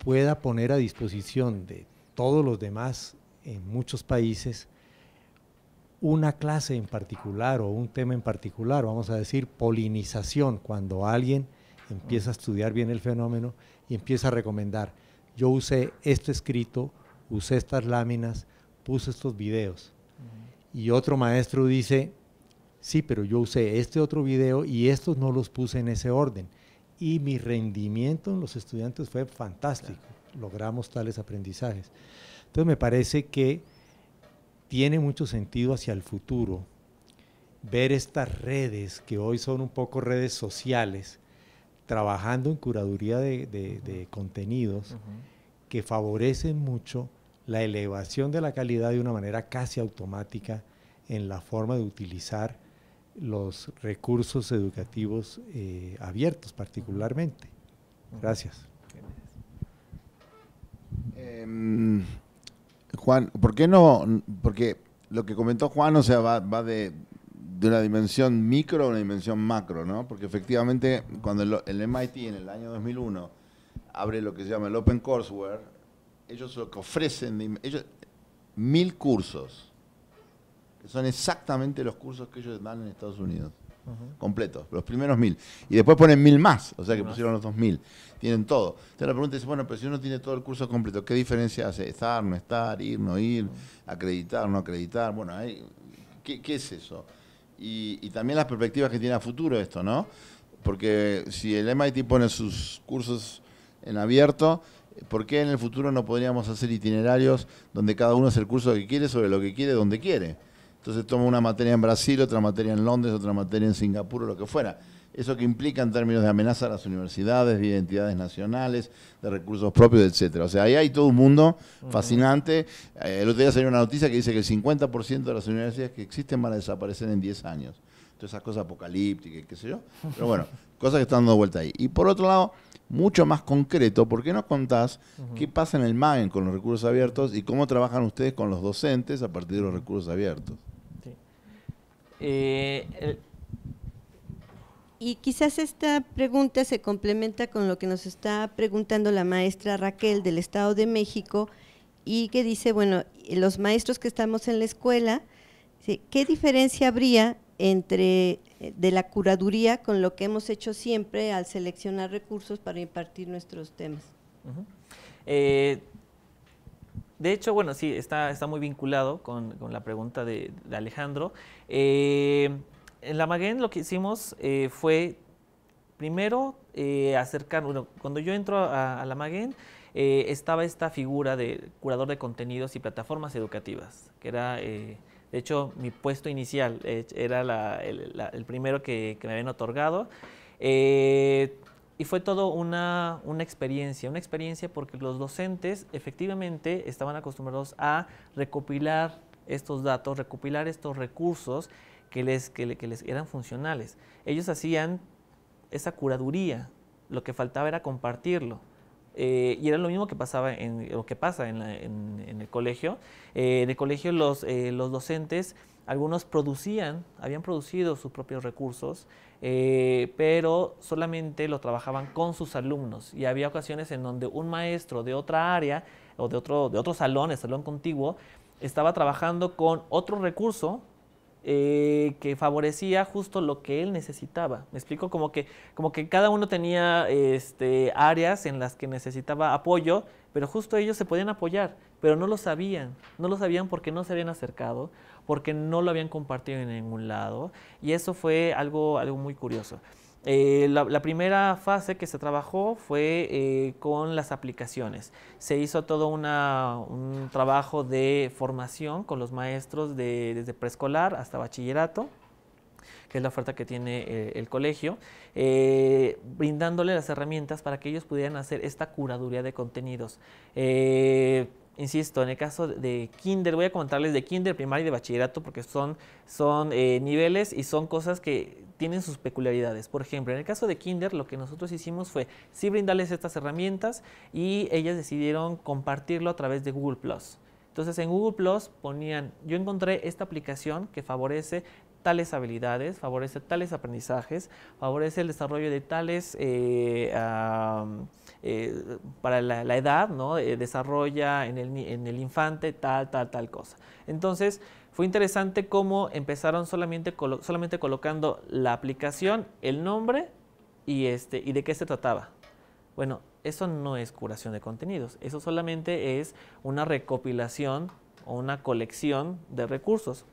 pueda poner a disposición de todos los demás en muchos países una clase en particular o un tema en particular, vamos a decir polinización, cuando alguien empieza a estudiar bien el fenómeno y empieza a recomendar, yo usé este escrito, usé estas láminas, puse estos videos. Y otro maestro dice, sí, pero yo usé este otro video y estos no los puse en ese orden. Y mi rendimiento en los estudiantes fue fantástico. Logramos tales aprendizajes. Entonces me parece que tiene mucho sentido hacia el futuro ver estas redes que hoy son un poco redes sociales, trabajando en curaduría de, contenidos que favorecen mucho la elevación de la calidad de una manera casi automática en la forma de utilizar los recursos educativos eh, abiertos particularmente. Gracias. Em, Juan, ¿por qué no? Porque lo que comentó Juan, o sea, va, de, una dimensión micro a una dimensión macro, ¿no? Porque efectivamente cuando el, MIT en el año 2001 abre lo que se llama el Open Courseware, ellos lo que ofrecen, ellos, mil cursos son exactamente los cursos que ellos dan en Estados Unidos. Completos, los primeros mil. Y después ponen mil más, o sea que pusieron los dos mil. Tienen todo. Entonces la pregunta es, bueno, pero si uno tiene todo el curso completo, ¿qué diferencia hace? Estar, no estar, ir, no ir, acreditar, no acreditar. Bueno, hay, ¿qué, es eso? Y, y también las perspectivas que tiene a futuro esto, ¿no? Porque si el MIT pone sus cursos en abierto, ¿Por qué en el futuro no podríamos hacer itinerarios donde cada uno hace el curso que quiere sobre lo que quiere, donde quiere? Entonces toma una materia en Brasil, otra materia en Londres, otra materia en Singapur lo que fuera. Eso que implica en términos de amenaza a las universidades, de identidades nacionales, de recursos propios, etcétera. O sea, ahí hay todo un mundo fascinante. Eh, el otro día salió una noticia que dice que el 50% de las universidades que existen van a desaparecer en 10 años. Entonces esas cosas apocalípticas, qué sé yo. Pero bueno, [LAUGHS] cosas que están dando vuelta ahí. Y por otro lado, mucho más concreto, ¿por qué no contás qué pasa en el MAGEN con los recursos abiertos y cómo trabajan ustedes con los docentes a partir de los recursos abiertos? Eh, y quizás esta pregunta se complementa con lo que nos está preguntando la maestra Raquel del Estado de México y que dice, bueno, los maestros que estamos en la escuela, ¿qué diferencia habría entre eh, de la curaduría con lo que hemos hecho siempre al seleccionar recursos para impartir nuestros temas? Eh, de hecho, bueno, sí, está, está muy vinculado con, la pregunta de, de Alejandro. Eh, en la Maguen lo que hicimos eh, fue primero eh, acercar, cuando yo entro a, la Maguen estaba esta figura de curador de contenidos y plataformas educativas, que era, de hecho, mi puesto inicial, era el, primero que, me habían otorgado. Y fue todo una, una, experiencia, una experiencia porque los docentes efectivamente estaban acostumbrados a recopilar estos datos, recopilar estos recursos que les, les eran funcionales. Ellos hacían esa curaduría, lo que faltaba era compartirlo. Eh, y era lo mismo que pasaba en lo que pasa en, el colegio. en el colegio eh, eh, los, docentes, algunos producían, habían producido sus propios recursos, pero solamente lo trabajaban con sus alumnos. Y había ocasiones en donde un maestro de otra área o de otro, de otro salón, el salón contiguo, estaba trabajando con otro recurso eh, que favorecía justo lo que él necesitaba. Me explico como que, como que cada uno tenía este, áreas en las que necesitaba apoyo, pero justo ellos se podían apoyar, pero no lo sabían. No lo sabían porque no se habían acercado, porque no lo habían compartido en ningún lado. Y eso fue algo, algo muy curioso. Eh, la, primera fase que se trabajó fue eh, con las aplicaciones. Se hizo todo un trabajo de formación con los maestros de, desde preescolar hasta bachillerato que es la oferta que tiene eh, el colegio, eh, brindándole las herramientas para que ellos pudieran hacer esta curaduría de contenidos. insisto, en el caso de kinder, voy a contarles de kinder, primaria y de bachillerato, porque son, son niveles y son cosas que tienen sus peculiaridades. Por ejemplo, en el caso de Kinder, lo que nosotros hicimos fue sí brindarles estas herramientas y ellas decidieron compartirlo a través de Google Entonces en Google ponían, yo encontré esta aplicación que favorece tales habilidades, favorece tales aprendizajes, favorece el desarrollo de tales eh, eh, para la, edad, ¿no? Eh, desarrolla en el, en el, infante tal, tal, tal cosa. Entonces, fue interesante cómo empezaron solamente, solamente colocando la aplicación, el nombre y, este, y de qué se trataba. Bueno, eso no es curación de contenidos, eso solamente es una recopilación o una colección de recursos.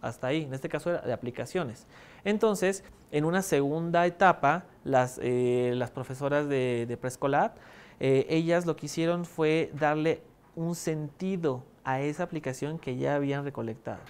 Hasta ahí, en este caso era de aplicaciones. Entonces, en una segunda etapa, las, eh, profesoras de, de preescolar, eh, ellas lo que hicieron fue darle un sentido a esa aplicación que ya habían recolectado.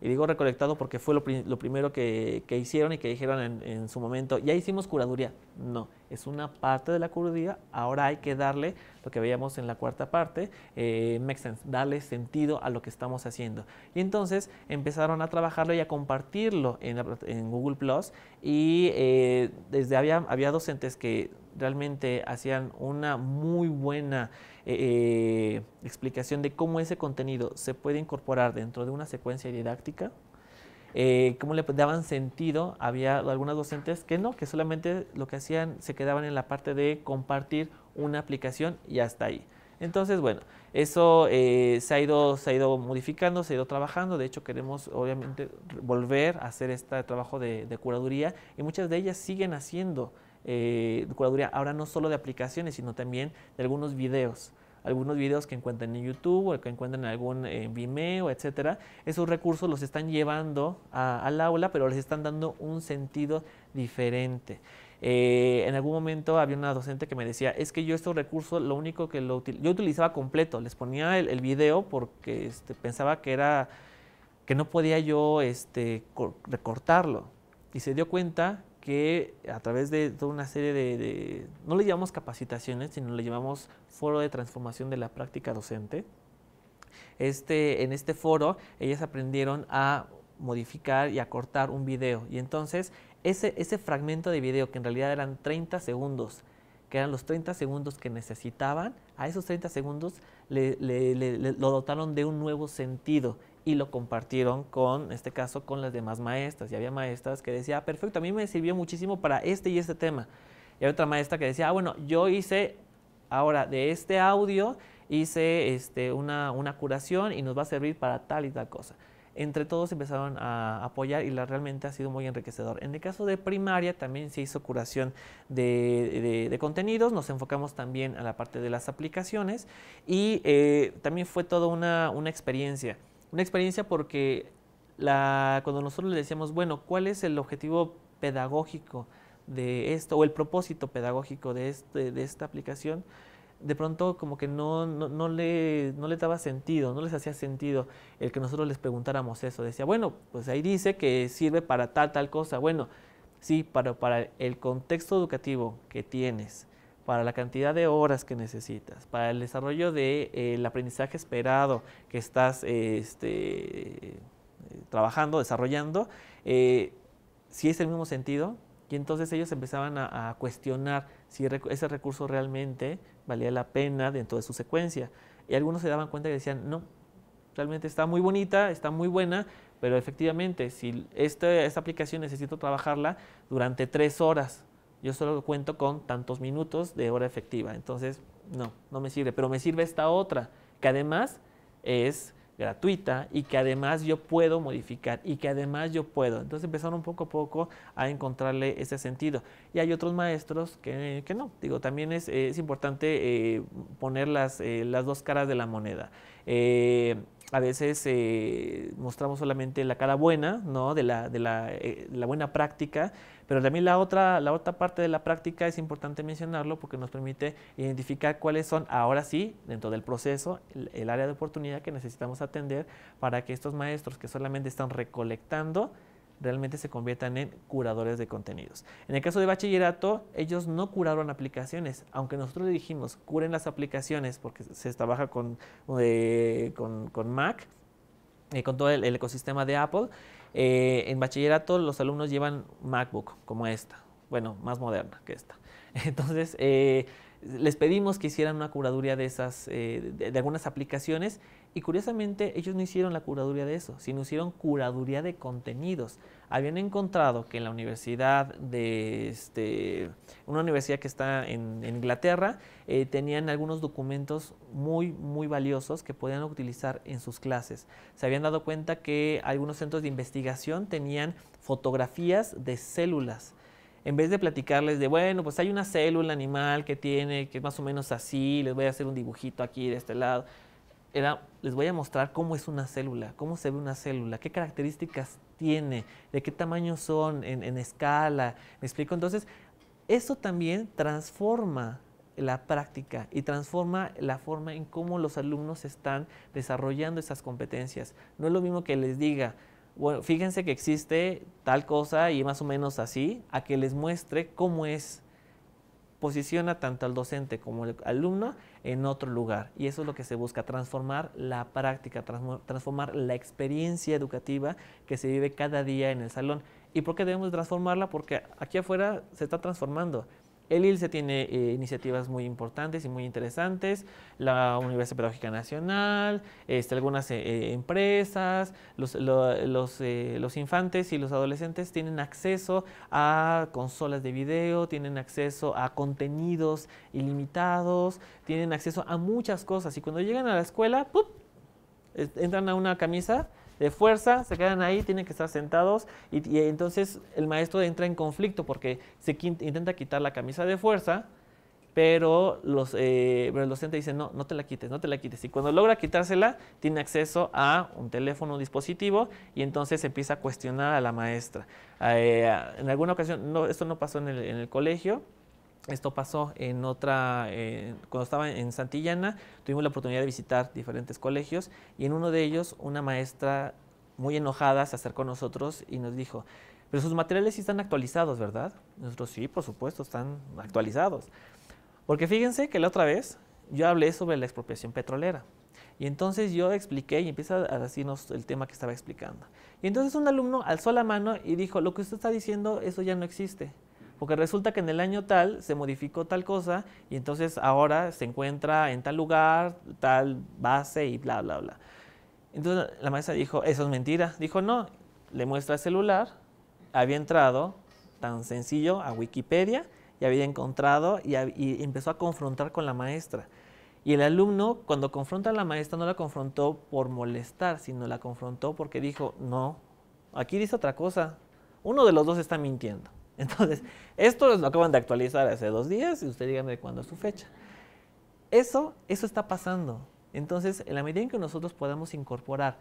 Y digo recolectado porque fue lo, primero que, hicieron y que dijeron en, su momento, ya hicimos curaduría. No, es una parte de la curaduría, ahora hay que darle lo que veíamos en la cuarta parte, eh, make sense, darle sentido a lo que estamos haciendo. Y entonces empezaron a trabajarlo y a compartirlo en, Google Plus y eh, desde había, había docentes que realmente hacían una muy buena... Eh, eh, explicación de cómo ese contenido se puede incorporar dentro de una secuencia didáctica. Eh, cómo le daban sentido, había algunas docentes que no, que solamente lo que hacían se quedaban en la parte de compartir una aplicación y hasta ahí. Entonces, bueno, eso se, ha ido, se ha ido modificando, se ha ido trabajando. De hecho, queremos obviamente volver a hacer este trabajo de curaduría y muchas de ellas siguen haciendo eh, curaduría ahora no solo de aplicaciones, sino también de algunos videos algunos videos que encuentren en YouTube o que encuentren en algún eh, Vimeo, etcétera, esos recursos los están llevando al aula, pero les están dando un sentido diferente. Eh, en algún momento había una docente que me decía, es que yo estos recursos, lo único que lo yo utilizaba completo, les ponía el, video porque este, pensaba que era que no podía yo este, recortarlo. Y se dio cuenta que a través de toda una serie de, no le llamamos capacitaciones, sino le llamamos foro de transformación de la práctica docente. Este, en este foro ellas aprendieron a modificar y a cortar un video y entonces ese, ese fragmento de video que en realidad eran 30 segundos que eran los 30 segundos que necesitaban, a esos 30 segundos le, lo dotaron de un nuevo sentido y lo compartieron con, en este caso, con las demás maestras. Y había maestras que decían, ah, perfecto, a mí me sirvió muchísimo para este y este tema. Y había otra maestra que decía, ah, bueno, yo hice ahora de este audio, hice este, una curación y nos va a servir para tal y tal cosa entre todos empezaron a apoyar y la, realmente ha sido muy enriquecedor. En el caso de primaria también se hizo curación de, contenidos, nos enfocamos también a la parte de las aplicaciones y eh, también fue toda una, experiencia. Una experiencia porque cuando nosotros le decíamos, bueno, ¿cuál es el objetivo pedagógico de esto o el propósito pedagógico de, este, de esta aplicación? de pronto como que no, no, no, le, no daba sentido, no les hacía sentido el que nosotros les preguntáramos eso. Decía, bueno, pues ahí dice que sirve para tal, tal cosa. Bueno, sí, para, para el contexto educativo que tienes, para la cantidad de horas que necesitas, para el desarrollo del eh, aprendizaje esperado que estás eh, este, eh, trabajando, desarrollando, si es el mismo sentido, y entonces ellos empezaban a, cuestionar si ese recurso realmente valía la pena dentro de su secuencia. Y algunos se daban cuenta y decían, no, realmente está muy bonita, está muy buena, pero efectivamente, si esta aplicación necesito trabajarla durante tres horas, yo solo cuento con tantos minutos de hora efectiva. Entonces, no, no me sirve, pero me sirve esta otra, que además es gratuita y que además yo puedo modificar y que además yo puedo. Entonces empezaron poco a poco a encontrarle ese sentido. Y hay otros maestros que, no. Digo, también es, importante eh, poner eh, las, dos caras de la moneda. Eh, a veces mostramos solamente la cara buena, ¿no? De la, de la buena práctica pero también la otra, la otra parte de la práctica es importante mencionarlo porque nos permite identificar cuáles son, ahora sí, dentro del proceso, el, área de oportunidad que necesitamos atender para que estos maestros que solamente están recolectando realmente se conviertan en curadores de contenidos. En el caso de bachillerato, ellos no curaron aplicaciones, aunque nosotros le dijimos, curen las aplicaciones porque se trabaja con, eh, con, Mac, y eh, con todo el, ecosistema de Apple, eh, en bachillerato los alumnos llevan MacBook como esta, bueno, más moderna que esta. [LAUGHS] Entonces, eh, les pedimos que hicieran una curaduría de, esas, eh, de, algunas aplicaciones y curiosamente, ellos no hicieron la curaduría de eso, sino hicieron curaduría de contenidos. Habían encontrado que en la universidad de este, una universidad que está en, Inglaterra, eh, tenían algunos documentos muy, muy valiosos que podían utilizar en sus clases. Se habían dado cuenta que algunos centros de investigación tenían fotografías de células en vez de platicarles de, bueno, pues hay una célula animal que tiene, que es más o menos así, les voy a hacer un dibujito aquí de este lado les voy a mostrar cómo es una célula, cómo se ve una célula, qué características tiene, de qué tamaño son en, en escala. ¿Me explico? Entonces, eso también transforma la práctica y transforma la forma en cómo los alumnos están desarrollando esas competencias. No es lo mismo que les diga, bueno, fíjense que existe tal cosa y más o menos así, a que les muestre cómo es posiciona tanto al docente como al alumno en otro lugar. Y eso es lo que se busca, transformar la práctica, transformar la experiencia educativa que se vive cada día en el salón. ¿Y por qué debemos transformarla? Porque aquí afuera se está transformando. El ILSE tiene eh, iniciativas muy importantes y muy interesantes, la Universidad Pedagógica Nacional, este, algunas eh, empresas, eh, los, infantes y los adolescentes tienen acceso a consolas de video, tienen acceso a contenidos ilimitados, tienen acceso a muchas cosas y cuando llegan a la escuela, entran a una camisa de fuerza, se quedan ahí, tienen que estar sentados y, entonces el maestro entra en conflicto porque se intenta quitar la camisa de fuerza, pero, los, eh, el docente dice, no, no te la quites, no te la quites. Y cuando logra quitársela, tiene acceso a un teléfono, un dispositivo, y entonces empieza a cuestionar a la maestra. Eh, en alguna ocasión, esto no pasó en el colegio, esto pasó en otra, eh, cuando estaba en Santillana, tuvimos la oportunidad de visitar diferentes colegios y en uno de ellos una maestra muy enojada se acercó a nosotros y nos dijo, pero sus materiales sí están actualizados, ¿verdad? Nosotros sí, por supuesto, están actualizados. Porque fíjense que la otra vez yo hablé sobre la expropiación petrolera. Y entonces yo expliqué y empieza a decirnos el tema que estaba explicando. Y entonces un alumno alzó la mano y dijo, lo que usted está diciendo, eso ya no existe porque resulta que en el año tal se modificó tal cosa y entonces ahora se encuentra en tal lugar, tal base y bla, bla, bla. Entonces la maestra dijo, eso es mentira. Dijo, no, le muestra el celular, había entrado tan sencillo a Wikipedia y había encontrado y, empezó a confrontar con la maestra. Y el alumno, cuando confronta a la maestra, no la confrontó por molestar, sino la confrontó porque dijo, no, aquí dice otra cosa. Uno de los dos está mintiendo. [LAUGHS] Entonces, esto lo acaban de actualizar hace dos días y usted dígame cuándo es su fecha. Eso, eso está pasando. Entonces, en la medida en que nosotros podamos incorporar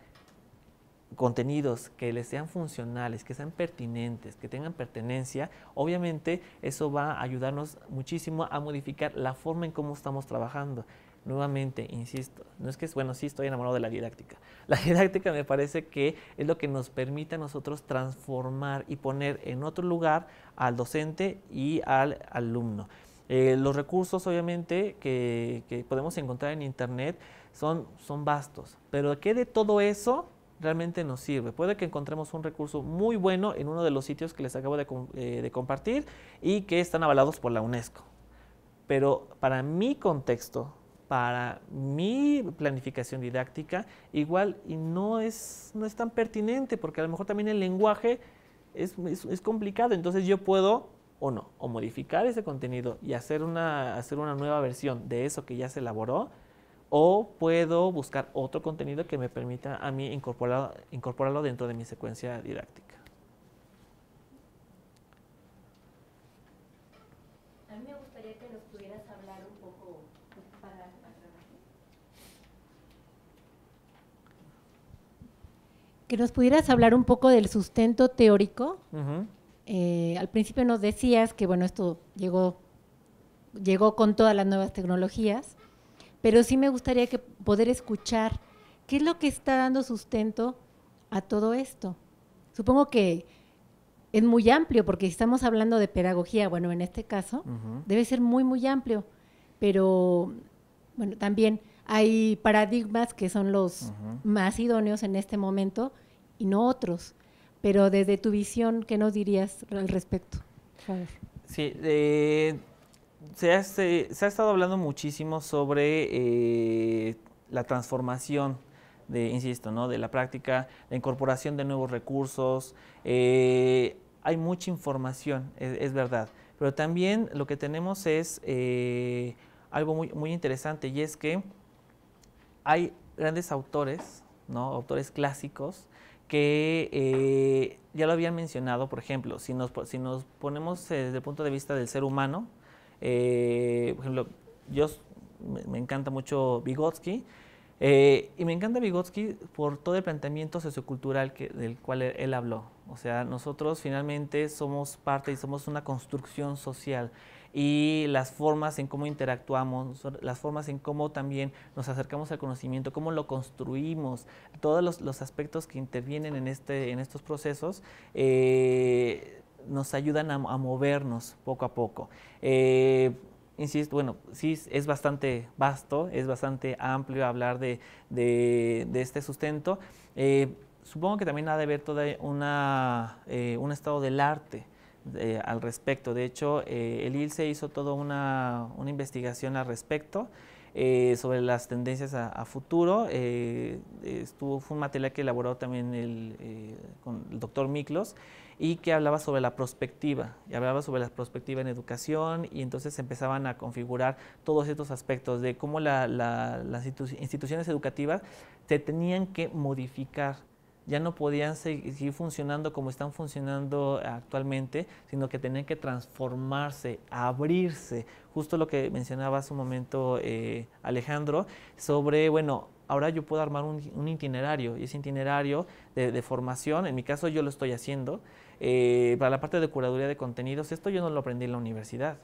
contenidos que les sean funcionales, que sean pertinentes, que tengan pertenencia, obviamente eso va a ayudarnos muchísimo a modificar la forma en cómo estamos trabajando. Nuevamente, insisto, no es que, es bueno, sí estoy enamorado de la didáctica. [LAUGHS] La didáctica me parece que es lo que nos permite a nosotros transformar y poner en otro lugar al docente y al alumno. Eh, los recursos, obviamente, que, que, podemos encontrar en Internet son, son vastos, pero ¿qué de todo eso realmente nos sirve. Puede que encontremos un recurso muy bueno en uno de los sitios que les acabo eh, de, compartir y que están avalados por la UNESCO. Pero para mi contexto, para mi planificación didáctica, igual y no es, tan pertinente porque a lo mejor también el lenguaje es, complicado. Entonces yo puedo o no, o modificar ese contenido y hacer una nueva versión de eso que ya se elaboró o puedo buscar otro contenido que me permita a mí incorporarlo, incorporarlo dentro de mi secuencia didáctica. A mí me gustaría que nos pudieras hablar un poco pues, del sustento teórico. Eh, al principio nos decías que bueno esto llegó llegó con todas las nuevas tecnologías pero sí me gustaría que poder escuchar qué es lo que está dando sustento a todo esto. Supongo que es muy amplio, porque si estamos hablando de pedagogía, bueno, en este caso, debe ser muy, muy amplio, pero bueno, también hay paradigmas que son los más idóneos en este momento y no otros. Pero desde tu visión, ¿qué nos dirías al respecto? Sí, eh, se, ha estado hablando muchísimo sobre eh, la transformación de, insisto, ¿no? de la práctica, la incorporación de nuevos recursos. Eh, hay mucha información, es, verdad. Pero también lo que tenemos es eh, algo muy, interesante y es que hay grandes autores, ¿no? autores clásicos, que ya lo habían mencionado, por ejemplo, si nos ponemos desde el punto de vista del ser humano, eh, por ejemplo, yo me encanta mucho Vygotsky. Eh, y me encanta Vygotsky por todo el planteamiento sociocultural que, del cual e, él, habló. O sea, nosotros finalmente somos parte y somos una construcción social. Y las formas en cómo interactuamos, las formas en cómo también nos acercamos al conocimiento, cómo lo construimos, todos los, aspectos que intervienen en, este, en estos procesos, eh, nos ayudan a, movernos poco a poco. Eh, insisto, bueno, sí es bastante vasto, es bastante amplio hablar de, de, este sustento. Eh, supongo que también ha de haber toda una, eh, un estado del arte. al respecto. De hecho, el ILSE hizo toda una, una investigación al respecto sobre las tendencias a, futuro. estuvo, fue un material que elaboró también el, con el doctor Miklos y que hablaba sobre la prospectiva, y hablaba sobre la prospectiva en educación, y entonces empezaban a configurar todos estos aspectos de cómo las instituciones educativas se tenían que modificar ya no podían seguir funcionando como están funcionando actualmente, sino que tenían que transformarse, abrirse. Justo lo que mencionaba hace un momento eh, Alejandro, sobre, bueno, ahora yo puedo armar un, itinerario, y ese itinerario de, de formación, en mi caso yo lo estoy haciendo, eh, para la parte de curaduría de contenidos, esto yo no lo aprendí en la universidad.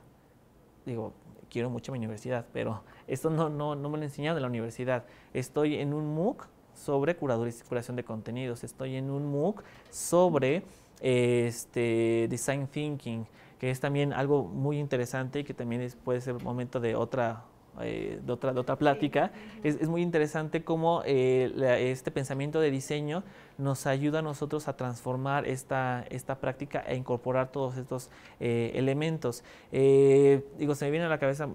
Digo, quiero mucho mi universidad, pero [LAUGHS] esto no, no, me lo enseñaron en la universidad. Estoy en un MOOC sobre curaduría y circulación de contenidos. Estoy en un MOOC sobre este, Design Thinking, que es también algo muy interesante y que también puede ser momento de otra, eh, de otra, plática. Es, muy interesante cómo eh, este pensamiento de diseño nos ayuda a nosotros a transformar esta, esta práctica e incorporar todos estos eh, elementos. Eh, digo, se me viene a la cabeza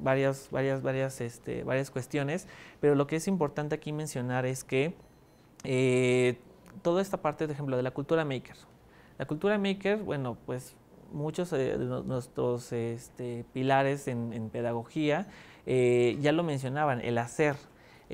varias, varias, varias, este, varias cuestiones, pero lo que es importante aquí mencionar es que eh, toda esta parte, por ejemplo, de la cultura maker. La cultura maker, bueno, pues muchos de nuestros este, pilares en, pedagogía ya lo mencionaban, el hacer,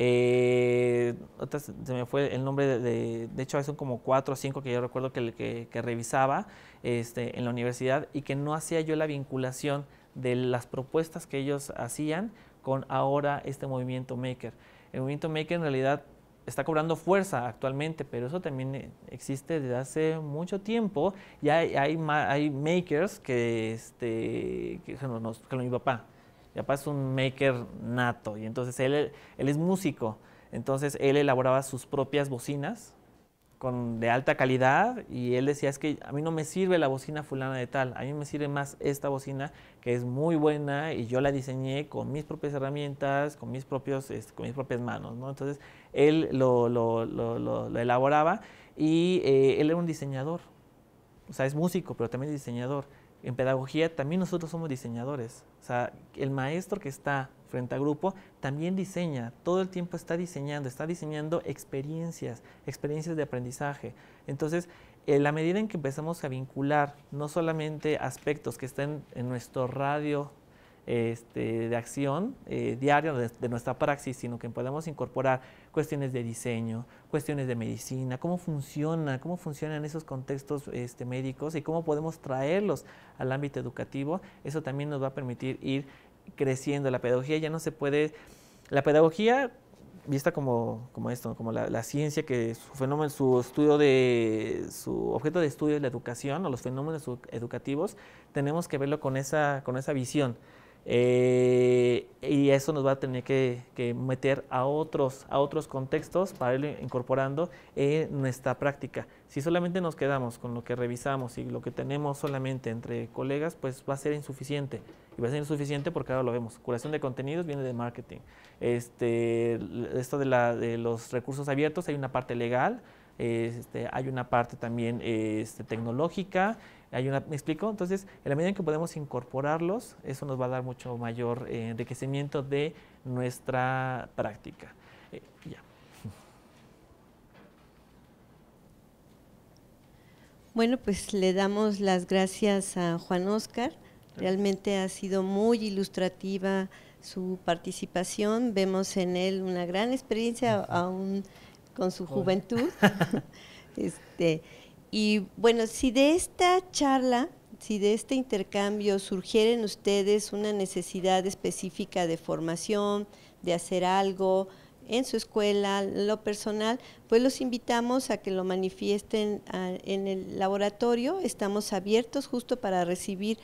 eh, otras, se me fue el nombre de, de, hecho son como cuatro o cinco que yo recuerdo que, revisaba este, en la universidad y que no hacía yo la vinculación de las propuestas que ellos hacían con ahora este movimiento maker. El movimiento maker en realidad está cobrando fuerza actualmente, pero eso también eh, existe desde hace mucho tiempo. Ya hay, hay, makers que, este, que, no que mi papá, capaz un maker nato y entonces él, él es músico. Entonces él elaboraba sus propias bocinas con, de alta calidad y él decía, es que a mí no me sirve la bocina fulana de tal, a mí me sirve más esta bocina que es muy buena y yo la diseñé con mis propias herramientas, con mis, propios, este, con mis propias manos. Entonces él lo, elaboraba y eh, él era un diseñador, o sea, es músico, pero también diseñador en pedagogía también nosotros somos diseñadores. O sea, el maestro que está frente al grupo también diseña, todo el tiempo está diseñando, está diseñando experiencias, experiencias de aprendizaje. Entonces, en la medida en que empezamos a vincular no solamente aspectos que están en nuestro radio este, de acción eh, diaria de, nuestra praxis, sino que podemos incorporar cuestiones de diseño, cuestiones de medicina, cómo funciona, cómo funcionan esos contextos este, médicos y cómo podemos traerlos al ámbito educativo. Eso también nos va a permitir ir creciendo. La pedagogía ya no se puede... La pedagogía vista como, como, esto, como la, la, ciencia que su fenómeno, su estudio de, su objeto de estudio es la educación o los fenómenos educativos, tenemos que verlo con esa, con esa visión. Eh, y eso nos va a tener que, meter a otros, a otros contextos para ir incorporando en nuestra práctica. Si solamente nos quedamos con lo que revisamos y lo que tenemos solamente entre colegas, pues va a ser insuficiente. Y va a ser insuficiente porque ahora lo vemos. Curación de contenidos viene de marketing. Este, esto de, la, de los recursos abiertos, hay una parte legal, este, hay una parte también este, tecnológica, ¿Me explico? Entonces, en la medida en que podemos incorporarlos, eso nos va a dar mucho mayor eh, enriquecimiento de nuestra práctica. Eh, bueno, pues le damos las gracias a Juan Oscar. Realmente ha sido muy ilustrativa su participación. Vemos en él una gran experiencia, aún con su juventud. [LAUGHS] este, y bueno, si de esta charla, si de este intercambio surgieren ustedes una necesidad específica de formación, de hacer algo en su escuela, lo personal, pues los invitamos a que lo manifiesten ah, en el laboratorio. Estamos abiertos justo para recibir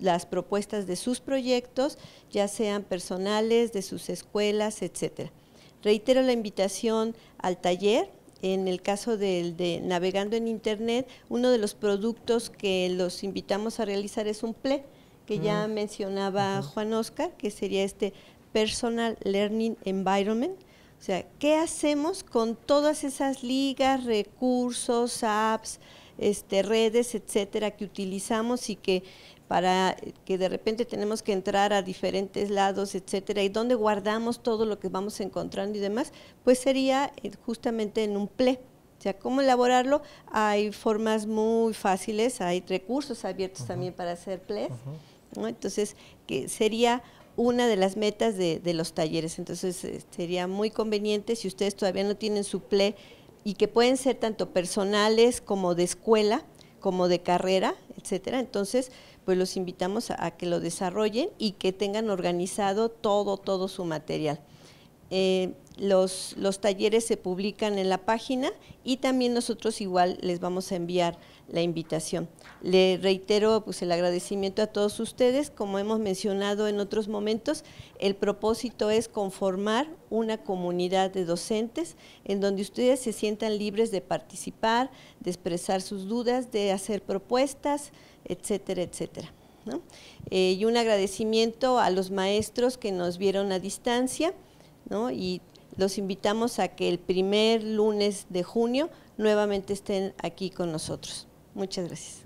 las propuestas de sus proyectos, ya sean personales, de sus escuelas, etcétera. Reitero la invitación al taller en el caso de navegando en internet, uno de los productos que los invitamos a realizar es un PLE, que ya mm. mencionaba Juan Oscar, que sería este Personal Learning Environment. O sea, ¿qué hacemos con todas esas ligas, recursos, apps, este, redes, etcétera, que utilizamos y que para que de repente tenemos que entrar a diferentes lados, etcétera, y dónde guardamos todo lo que vamos encontrando y demás, pues sería eh, justamente en un PLE. O sea, cómo elaborarlo, hay formas muy fáciles, hay recursos abiertos también para hacer PLE entonces que sería una de las metas de, los talleres, entonces eh, sería muy conveniente si ustedes todavía no tienen su PLE y que pueden ser tanto personales como de escuela, como de carrera, etcétera, entonces pues los invitamos a, que lo desarrollen y que tengan organizado todo, todo su material. Eh, los, talleres se publican en la página y también nosotros igual les vamos a enviar la invitación. Le reitero pues, el agradecimiento a todos ustedes. Como hemos mencionado en otros momentos, el propósito es conformar una comunidad de docentes en donde ustedes se sientan libres de participar, de expresar sus dudas, de hacer propuestas, etcétera, etcétera. Eh, y un agradecimiento a los maestros que nos vieron a distancia y los invitamos a que el primer lunes de junio nuevamente estén aquí con nosotros. Muchas gracias.